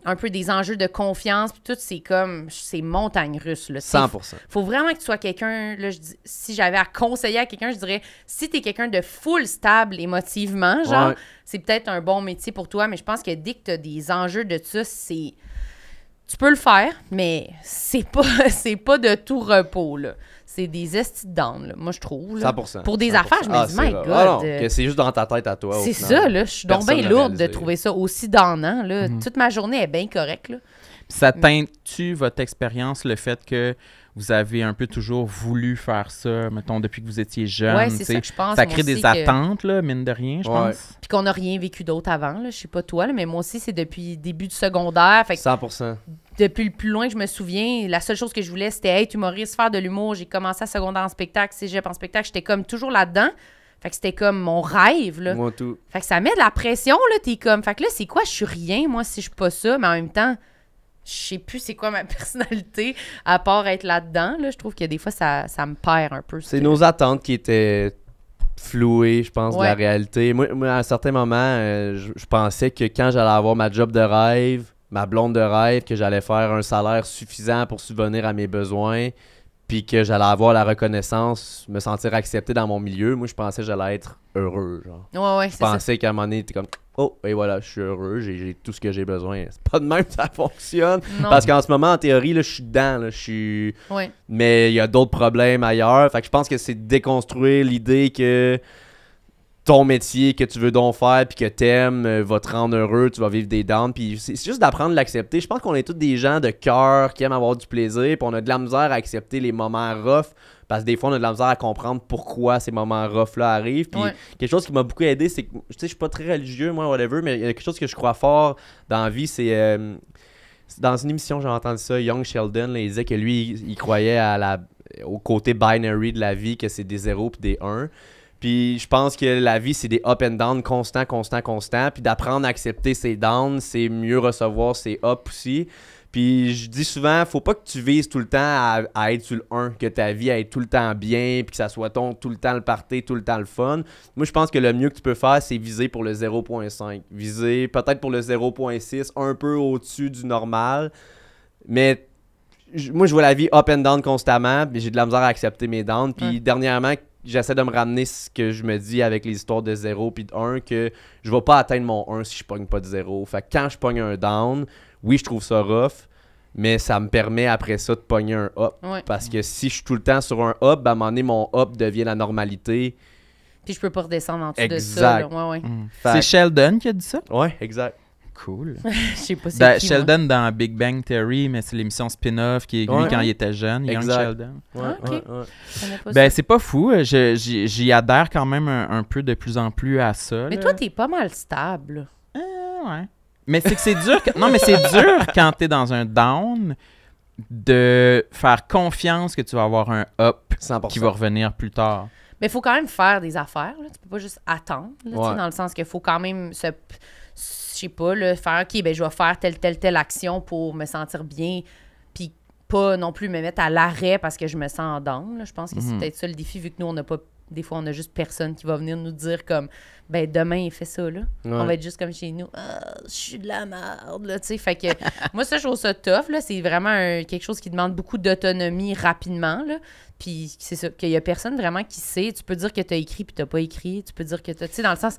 un peu des enjeux de confiance, puis tout, c'est comme, c'est montagne russe. Là. 100 Faut vraiment que tu sois quelqu'un, là, si j'avais à conseiller à quelqu'un, je dirais, si tu es quelqu'un de full stable émotivement, genre, c'est peut-être un bon métier pour toi, mais je pense que dès que t'as des enjeux de ça, c'est tu peux le faire, mais c'est pas, pas de tout repos, c'est des estis moi, je trouve. 100%. Pour des affaires, je me ah, dis, my God. Ah euh, c'est juste dans ta tête à toi. C'est ça, là. Je suis donc bien lourde de trouver ça aussi dans Là. Mhm. Toute ma journée est bien correcte. Ça teinte-tu votre expérience, le fait que vous avez un peu toujours voulu faire ça, mettons, depuis que vous étiez jeune. Oui, c'est ça je pense. Ça crée des attentes, là, mine de rien, je pense. Puis qu'on n'a rien vécu d'autre avant, là. Je sais pas toi, mais moi aussi, c'est depuis début de secondaire. Fait pour 100 depuis le plus loin que je me souviens, la seule chose que je voulais, c'était être humoriste, faire de l'humour. J'ai commencé à secondaire en spectacle, cégep en spectacle. J'étais comme toujours là-dedans. Fait que c'était comme mon rêve, là. tout. Fait que ça met de la pression, là. T'es comme, fait que là, c'est quoi? Je suis rien, moi, si je suis pas ça. Mais en même temps, je sais plus c'est quoi ma personnalité à part être là-dedans. Là, je trouve que des fois, ça, me perd un peu. C'est nos attentes qui étaient flouées, je pense, de la réalité. Moi, à un certain moment, euh, je, pensais que quand j'allais avoir ma job de rêve, ma blonde de rêve, que j'allais faire un salaire suffisant pour subvenir à mes besoins, puis que j'allais avoir la reconnaissance, me sentir accepté dans mon milieu, moi, je pensais que j'allais être heureux. Genre. je pensais qu'à un moment donné, t'es comme, oh, et voilà, je suis heureux, j'ai tout ce que j'ai besoin. C'est pas de même que ça fonctionne. Parce qu'en ce moment, en théorie, là, je suis dedans, là, je suis... Mais il y a d'autres problèmes ailleurs. Fait que je pense que c'est déconstruire l'idée que ton métier que tu veux donc faire puis que t'aimes aimes euh, va te rendre heureux, tu vas vivre des dents puis c'est juste d'apprendre à l'accepter. Je pense qu'on est tous des gens de cœur qui aiment avoir du plaisir, puis on a de la misère à accepter les moments rough parce que des fois on a de la misère à comprendre pourquoi ces moments rough là arrivent. Puis quelque chose qui m'a beaucoup aidé, c'est que je sais je suis pas très religieux moi whatever, mais il y a quelque chose que je crois fort dans la vie, c'est euh, dans une émission, j'ai entendu ça, Young Sheldon, il disait que lui, il, croyait au côté binary de la vie, que c'est des zéros puis des 1. Puis je pense que la vie, c'est des up and down constant, constant, constant. Puis d'apprendre à accepter ses downs, c'est mieux recevoir ses ups aussi. Puis je dis souvent, faut pas que tu vises tout le temps à, être sur le 1, que ta vie aille tout le temps bien, puis que ça soit ton tout le temps le party, tout le temps le fun. Moi, je pense que le mieux que tu peux faire, c'est viser pour le 0.5. Viser peut-être pour le 0.6, un peu au-dessus du normal. Mais moi, je vois la vie up and down constamment, mais j'ai de la misère à accepter mes downs. Puis dernièrement, j'essaie de me ramener ce que je me dis avec les histoires de 0 puis de 1 que je vais pas atteindre mon 1 si je pogne pas de 0. Fait quand je pogne un down, oui, je trouve ça rough, mais ça me permet après ça de pogner un up. Parce que si je suis tout le temps sur un up, ben, à un moment donné, mon up devient la normalité. Puis je peux pas redescendre en dessous de ça. Ouais, ouais. C'est Sheldon qui a dit ça? Ouais, exact. Cool. Ben, Sheldon dans Big Bang Theory, mais c'est l'émission spin-off qui est lui quand il était jeune, Young Sheldon. Ouais, ah, ben, c'est pas fou. Euh, j'y adhère quand même un, peu de plus en plus à ça. Mais toi, t'es pas mal stable. Euh, ouais. Mais c'est que c'est dur. Non, mais c'est dur quand t'es dans un down de faire confiance que tu vas avoir un up qui va revenir plus tard. Mais il faut quand même faire des affaires. Tu peux pas juste attendre. Dans le sens qu'il faut quand même se sais pas, faire OK, ben je vais faire telle, telle, telle action pour me sentir bien, puis pas non plus me mettre à l'arrêt parce que je me sens en là Je pense que c'est mhm. peut-être ça le défi, vu que nous, on n'a pas. Des fois, on a juste personne qui va venir nous dire comme ben demain, il fait ça, là. On va être juste comme chez nous. Ah, je suis de la merde, là, tu sais. Fait que moi, ça, je trouve ça tough, là. C'est vraiment quelque chose qui demande beaucoup d'autonomie rapidement, là. Puis c'est ça, qu'il n'y a personne vraiment qui sait. Tu peux dire que tu as écrit, puis tu pas écrit. Tu peux dire que tu. Tu sais, dans le sens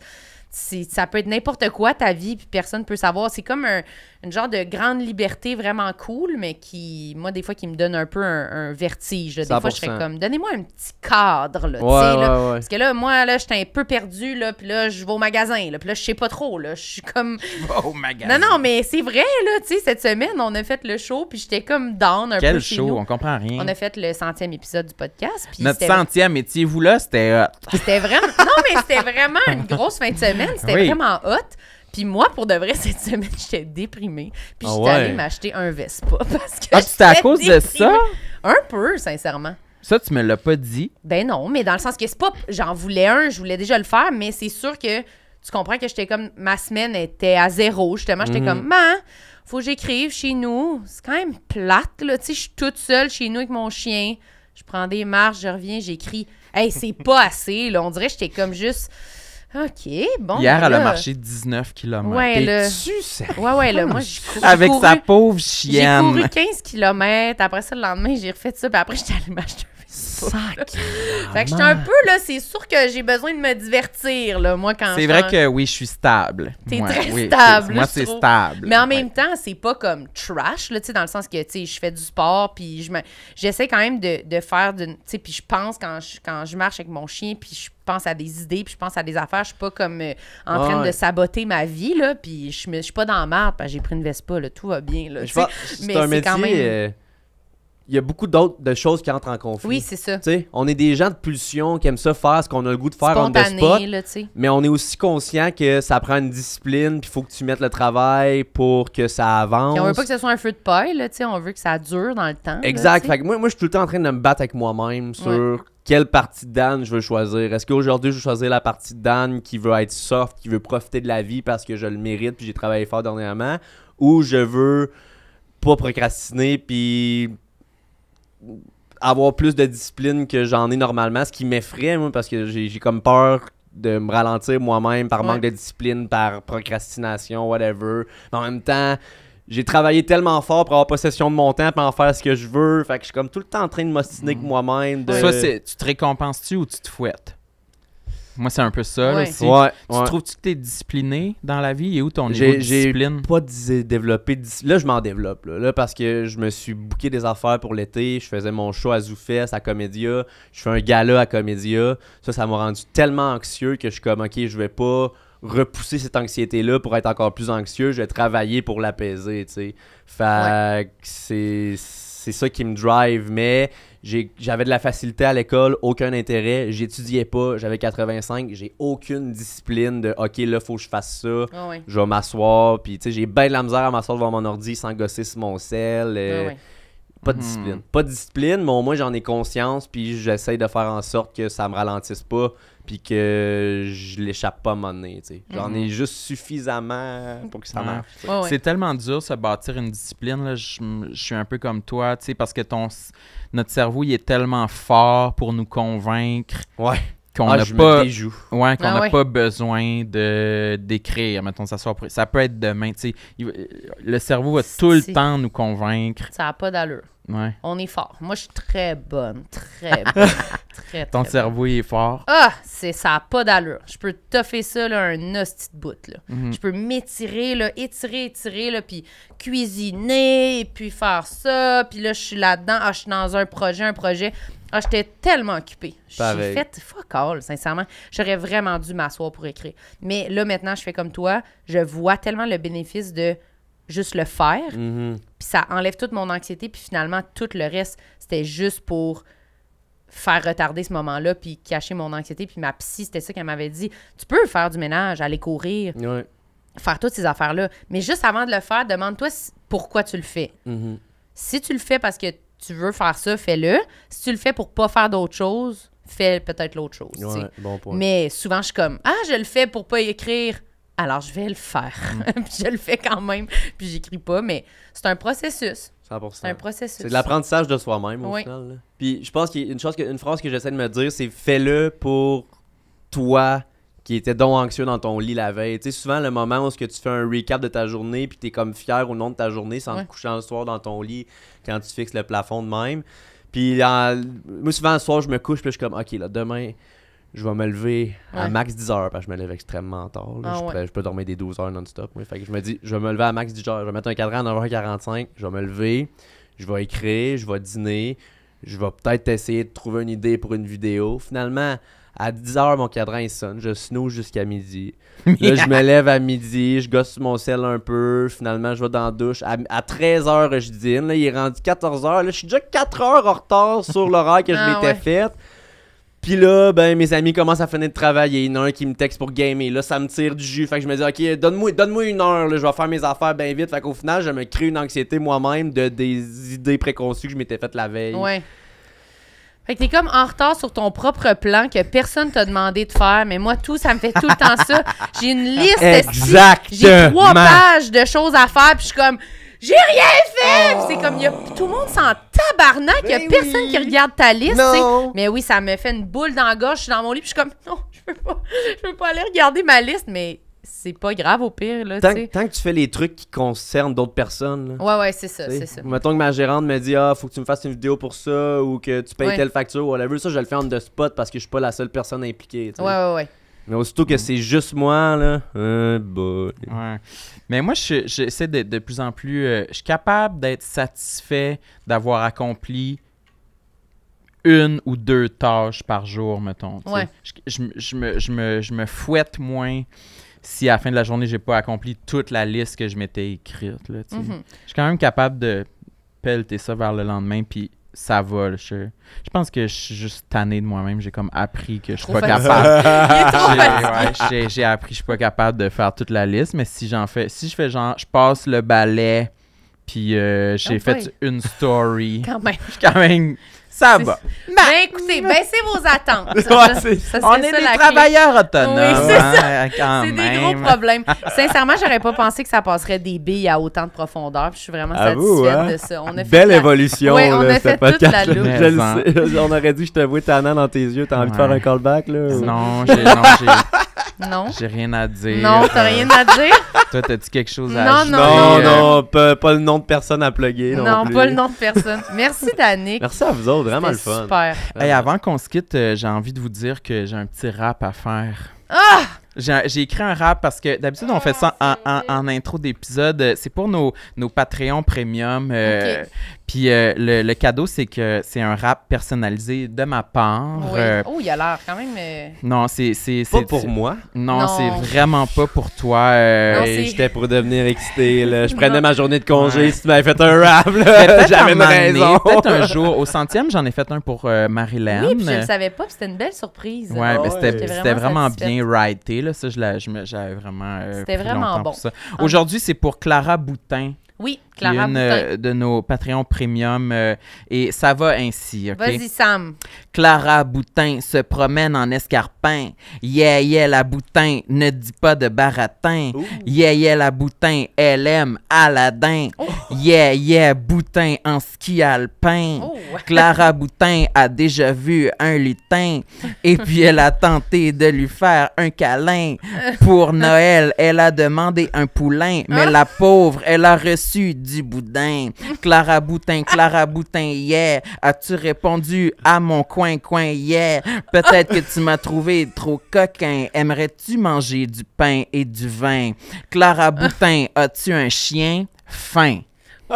ça peut être n'importe quoi ta vie, puis personne ne peut savoir. C'est comme un, une genre de grande liberté vraiment cool, mais qui, moi, des fois, qui me donne un peu un, vertige. Des fois, je serais comme, donnez-moi un petit cadre. Là, tu Parce que là, moi, là, j'étais un peu perdu, là, puis là, je vais au magasin, là, puis là, je sais pas trop. Là, je suis comme. au magasin. Non, non, mais c'est vrai, là, tu sais, cette semaine, on a fait le show, puis j'étais comme down un Quel peu. Quel show, on comprend rien. On a fait le centième épisode du podcast. Notre centième, étiez-vous là? C'était C'était vraiment. Non, mais c'était vraiment une grosse fin de semaine. C'était vraiment hot. Puis moi, pour de vrai, cette semaine, j'étais déprimée. Puis ah j'étais allée m'acheter un Vespa parce Ah, c'était à cause de ça? Un peu, sincèrement. Ça, tu me l'as pas dit. Ben non, mais dans le sens que c'est pas... J'en voulais un, je voulais déjà le faire, mais c'est sûr que tu comprends que j'étais comme... Ma semaine était à zéro, justement. J'étais mhm. comme... Man, faut que j'écrive chez nous. C'est quand même plate, là. Tu sais, je suis toute seule chez nous avec mon chien. Je prends des marches, je reviens, j'écris. Hey, c'est pas assez, là. On dirait que j'étais comme juste OK, bon. Hier, ben elle a marché 19 km. Ouais, tu Le... Ouais, ouais, là, moi, j'ai couru. Avec sa pauvre chienne. J'ai couru 15 km. Après ça, le lendemain, j'ai refait ça. Puis après, j'étais allée m'acheter Sac! fait que je suis un peu, là, c'est sûr que j'ai besoin de me divertir, là, moi, quand C'est vrai que oui, je suis stable. T'es moi, très stable. Moi, c'est stable. Mais en même temps, c'est pas comme trash, là, tu sais, dans le sens que, tu sais, je fais du sport, puis j'essaie quand même de, de faire, de, tu sais, puis je pense quand je, quand je marche avec mon chien, puis je pense à des idées, puis je pense à des affaires. Je suis pas comme euh, en train de saboter ma vie, là, puis je, je suis pas dans la merde, j'ai pris une Vespa, là, tout va bien, là. C'est mais c'est Quand même... Euh, il y a beaucoup d'autres choses qui entrent en conflit. Oui, c'est ça. on est des gens de pulsion qui aiment ça faire ce qu'on a le goût de faire en spot. mais on est aussi conscient que ça prend une discipline, puis il faut que tu mettes le travail pour que ça avance. On on veut pas que ce soit un feu de paille, là, on veut que ça dure dans le temps. Exact. fait que moi, moi je suis tout le temps en train de me battre avec moi-même sur quelle partie de Dan je veux choisir. Est-ce qu'aujourd'hui, je veux choisir la partie de Dan qui veut être soft, qui veut profiter de la vie parce que je le mérite, puis j'ai travaillé fort dernièrement, ou je veux pas procrastiner, puis avoir plus de discipline que j'en ai normalement, ce qui m'effraie, moi, parce que j'ai comme peur de me ralentir moi-même par manque de discipline, par procrastination, whatever. Mais en même temps, j'ai travaillé tellement fort pour avoir possession de mon temps, pour en faire ce que je veux. Fait que je suis comme tout le temps en train de m'ostiner mm. avec moi-même. De... Soit tu te récompenses-tu ou tu te fouettes? Moi, c'est un peu ça. tu trouves-tu que tu es discipliné dans la vie et où ton niveau de discipline J'ai pas développé. Là, je m'en développe. Là, parce que je me suis booké des affaires pour l'été. Je faisais mon show à Zoufest, à Comédia. Je fais un gala à Comédia. Ça, ça m'a rendu tellement anxieux que je suis comme, OK, je vais pas repousser cette anxiété-là pour être encore plus anxieux. Je vais travailler pour l'apaiser. Fait c'est ça qui me drive. Mais j'avais de la facilité à l'école, aucun intérêt, j'étudiais pas, j'avais 85, j'ai aucune discipline de OK, là, faut que je fasse ça, ah je vais m'asseoir, puis tu j'ai bien de la misère à m'asseoir devant mon ordi sans gosser sur mon sel. Euh, ah pas de discipline. Hmm. Pas de discipline, mais au moins j'en ai conscience, puis j'essaye de faire en sorte que ça me ralentisse pas, puis que je l'échappe pas à mon nez. J'en mhm. ai juste suffisamment pour que ça marche. Ah C'est tellement dur se bâtir une discipline. Là. Je, je suis un peu comme toi, parce que ton notre cerveau, il est tellement fort pour nous convaincre. Ouais qu'on n'a ah, pas qu'on ah pas besoin de d'écrire maintenant ça ça peut être demain tu euh, le cerveau va tout le temps nous convaincre ça n'a pas d'allure on est fort moi je suis très bonne très bonne ton cerveau il est fort ah c'est ça n'a pas d'allure je peux toffer ça là, un hostie de bout là mm-hmm. je peux m'étirer là étirer étirer là puis cuisiner et puis faire ça puis là je suis là dedans ah, je suis dans un projet un projet ah, j'étais tellement occupée. J'ai fait fuck sincèrement. J'aurais vraiment dû m'asseoir pour écrire. Mais là, maintenant, je fais comme toi. Je vois tellement le bénéfice de juste le faire. Mhm. Puis ça enlève toute mon anxiété. Puis finalement, tout le reste, c'était juste pour faire retarder ce moment-là, puis cacher mon anxiété. Puis ma psy, c'était ça qu'elle m'avait dit. Tu peux faire du ménage, aller courir, faire toutes ces affaires-là. Mais juste avant de le faire, demande-toi pourquoi tu le fais. Mhm. Si tu le fais parce que tu veux faire ça, fais-le. Si tu le fais pour pas faire d'autres choses, fais peut-être l'autre chose. Mais souvent, je suis comme Ah, je le fais pour pas écrire. Alors, je vais le faire. Mm. je le fais quand même. Puis j'écris pas, mais c'est un processus. C'est un processus. C'est de l'apprentissage de soi-même, au Puis je pense qu'une chose que, une phrase que j'essaie de me dire, c'est fais-le pour toi qui était donc anxieux dans ton lit la veille. Tu sais, souvent, le moment où que tu fais un recap de ta journée, puis tu es comme fier au nom de ta journée sans te coucher le soir dans ton lit quand tu fixes le plafond de même. Puis, moi, souvent, le soir, je me couche, puis je suis comme, OK, là, demain, je vais me lever à max 10 heures, parce que je me lève extrêmement tard. Ah je, peux, dormir des 12 heures non-stop. Fait que je me dis, je vais me lever à max 10 heures. Je vais mettre un cadran à 9h45, je vais me lever, je vais écrire, je vais dîner, je vais peut-être essayer de trouver une idée pour une vidéo. Finalement, à 10h, mon cadran il sonne. Je snooze jusqu'à midi. Là, je me lève à midi, je gosse mon sel un peu. Finalement, je vais dans la douche. À, 13h, je dîne. Là, il est rendu 14h. Là, je suis déjà 4 h en retard sur l'horaire que je ah, m'étais fait. faite. Puis là, ben, mes amis commencent à finir de travailler. Il y en a un qui me texte pour gamer. Là, ça me tire du jus. Fait que je me dis, OK, donne-moi une heure. Là, je vais faire mes affaires bien vite. Fait qu'au final, je me crée une anxiété moi-même de des idées préconçues que je m'étais faites la veille. Ouais. Fait que t'es comme en retard sur ton propre plan que personne t'a demandé de faire, mais moi, tout, ça me fait tout le temps ça. J'ai une liste. J'ai trois pages de choses à faire, puis je suis comme, j'ai rien fait! C'est comme, y a, tout le monde s'en tabarnaque. il a ben personne qui regarde ta liste. Mais oui, ça me fait une boule dans je suis dans mon lit, puis je suis comme, non, je veux pas, je veux pas aller regarder ma liste, mais c'est pas grave au pire. Là, tant, tant, que tu fais les trucs qui concernent d'autres personnes. Là, ouais, ouais, c'est ça, c'est ça. Mettons que ma gérante me dit Ah, faut que tu me fasses une vidéo pour ça ou que tu payes telle facture ou whatever. Ça, je le fais en de spot parce que je suis pas la seule personne impliquée. Ouais, ouais, ouais. Mais aussitôt que c'est juste moi, là, euh, Mais moi, j'essaie je, d'être de plus en plus. Euh, je suis capable d'être satisfait d'avoir accompli une ou deux tâches par jour, mettons. Ouais. Je, je, me, je me fouette moins si à la fin de la journée, j'ai pas accompli toute la liste que je m'étais écrite. Là, mhm. Je suis quand même capable de pelleter ça vers le lendemain, puis ça va. je, pense que je suis juste tanné de moi-même. J'ai comme appris que je suis pas capable. j'ai appris que je suis pas capable de faire toute la liste, mais si j'en fais, si je fais genre, je passe le ballet puis euh, j'ai oh fait une story. quand même. Je suis quand même ça va. Ben, écoutez, baissez vos attentes. on est des travailleurs autonomes. Oui, c'est hein, ça. c'est des gros problèmes. Sincèrement, j'aurais pas pensé que ça passerait des billes à autant de profondeur. je suis vraiment satisfaite hein? de ça. Belle évolution, on a fait toute la loupe. On aurait dit, je te vois tannant dans tes yeux. T'as envie de faire un callback, là? Non, j'ai... Non. J'ai rien à dire. Non, t'as euh, rien à dire. Toi, t'as-tu quelque chose à dire? Non, non, non. Pas, le nom de personne à plugger. Non, non pas le nom de personne. Merci, Danick. Merci à vous autres. Vraiment le fun. Super. Hey, avant qu'on se quitte, euh, j'ai envie de vous dire que j'ai un petit rap à faire. Ah! J'ai écrit un rap parce que d'habitude, on fait ça ah, en, intro d'épisode. C'est pour nos, nos Patreons premium. Euh, OK. Puis euh, le, cadeau, c'est que c'est un rap personnalisé de ma part. Oui. Euh, oh, il a l'air quand même. Euh, non, c'est. Pas pour moi. Non, c'est vraiment pas pour toi. J'étais pour devenir excité. Je prenais ma journée de congé si tu m'avais fait un rap. J'avais une raison. Peut-être un jour. Au centième, j'en ai fait un pour Marilyn. Oui, puis je le savais pas. c'était une belle surprise. Ouais, ah mais c'était vraiment, bien writé. Là. Ça, j'avais vraiment. c'était vraiment bon. Aujourd'hui, c'est pour Clara Boutin. Oui, Clara une euh, de nos Patreons premium euh, et ça va ainsi. Vas-y, Sam. Clara Boutin se promène en escarpin. Yeah, yeah, la Boutin ne dit pas de baratin. Yeah, la Boutin, elle aime Aladdin. Oh. Yeah, yeah, Boutin en ski alpin. Oh. Clara Boutin a déjà vu un lutin et puis elle a tenté de lui faire un câlin. Pour Noël, elle a demandé un poulain, mais hein? la pauvre, elle a reçu du boudin. Clara Boutin, Clara Boutin, hier, as-tu répondu à mon coin-coin hier? Peut-être que tu m'as trouvé trop coquin. Aimerais-tu manger du pain et du vin? Clara Boutin, as-tu un chien? Fin. Oh!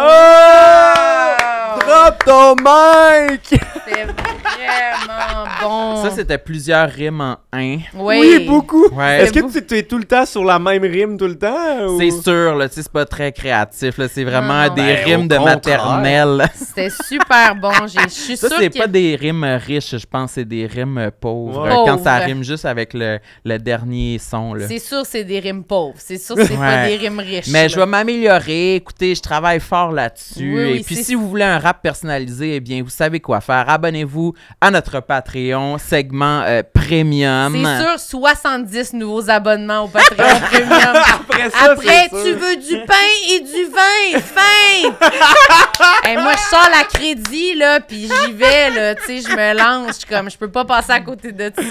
Drop ton mic! C'était vraiment bon. Ça, c'était plusieurs rimes en un. Oui, beaucoup. Est-ce que tu es tout le temps sur la même rime tout le temps? C'est sûr, là, c'est pas très créatif. c'est vraiment des ben, rimes de maternelle. C'était super bon. Je suis Ça, c'est pas des rimes riches, je pense, c'est des rimes pauvres. Quand ça rime juste avec le, dernier son. C'est sûr, c'est des rimes pauvres. C'est sûr, c'est pas des rimes riches. Mais je vais m'améliorer. Écoutez, je travaille fort là-dessus. Et puis, si vous voulez un personnalisé, eh bien, vous savez quoi faire. Abonnez-vous à notre Patreon, segment euh, Premium. C'est sûr, 70 nouveaux abonnements au Patreon Premium. Après, tu veux du pain et du vin. Fin! Et moi, je sors la crédit, là, puis j'y vais, là. Tu sais, je me lance. comme, je peux pas passer à côté de ça.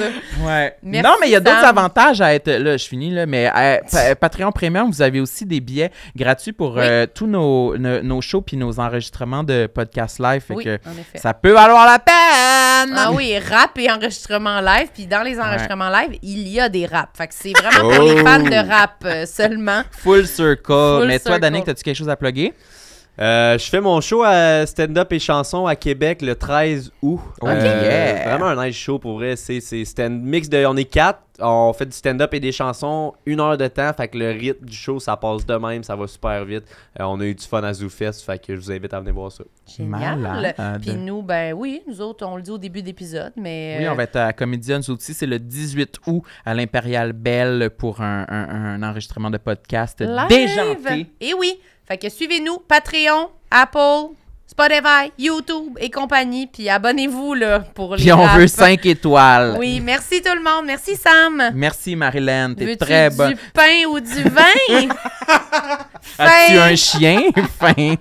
Ouais. non, mais il y a d'autres avantages à être. Là, je finis, là, mais euh, euh, Patreon Premium, vous avez aussi des billets gratuits pour euh, tous nos, nos, shows puis nos enregistrements de podcast live. que ça peut valoir la peine! Ah oui, rap et enregistrement live, puis dans les enregistrements live, il y a des raps. Fait que c'est vraiment pour les oh! fans de rap euh, seulement. Full circle. mais toi, Danick, as-tu quelque chose à plugger? Euh, je fais mon show à stand-up et chansons à Québec le 13 août. Ok, euh, yeah. Vraiment un nice show pour vrai. C'est stand mix de. On est quatre. On fait du stand-up et des chansons une heure de temps. Fait que le rythme du show, ça passe de même. Ça va super vite. Euh, on a eu du fun à ZooFest. Fait que je vous invite à venir voir ça. Génial. Puis nous, ben oui, nous autres, on le dit au début d'épisode. mais... Oui, on va être à Comédia. aussi, c'est le 18 août à l'Impérial Belle pour un, enregistrement de podcast Live. déjanté. Et eh oui! Fait que suivez-nous, Patreon, Apple, Spotify, YouTube et compagnie. Puis abonnez-vous là pour les. Puis on veut 5 étoiles. Oui, merci tout le monde. Merci Sam. Merci Marilyn, t'es très bonne. Du pain ou du vin? As-tu un chien? fin.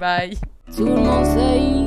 Bye. Tout le monde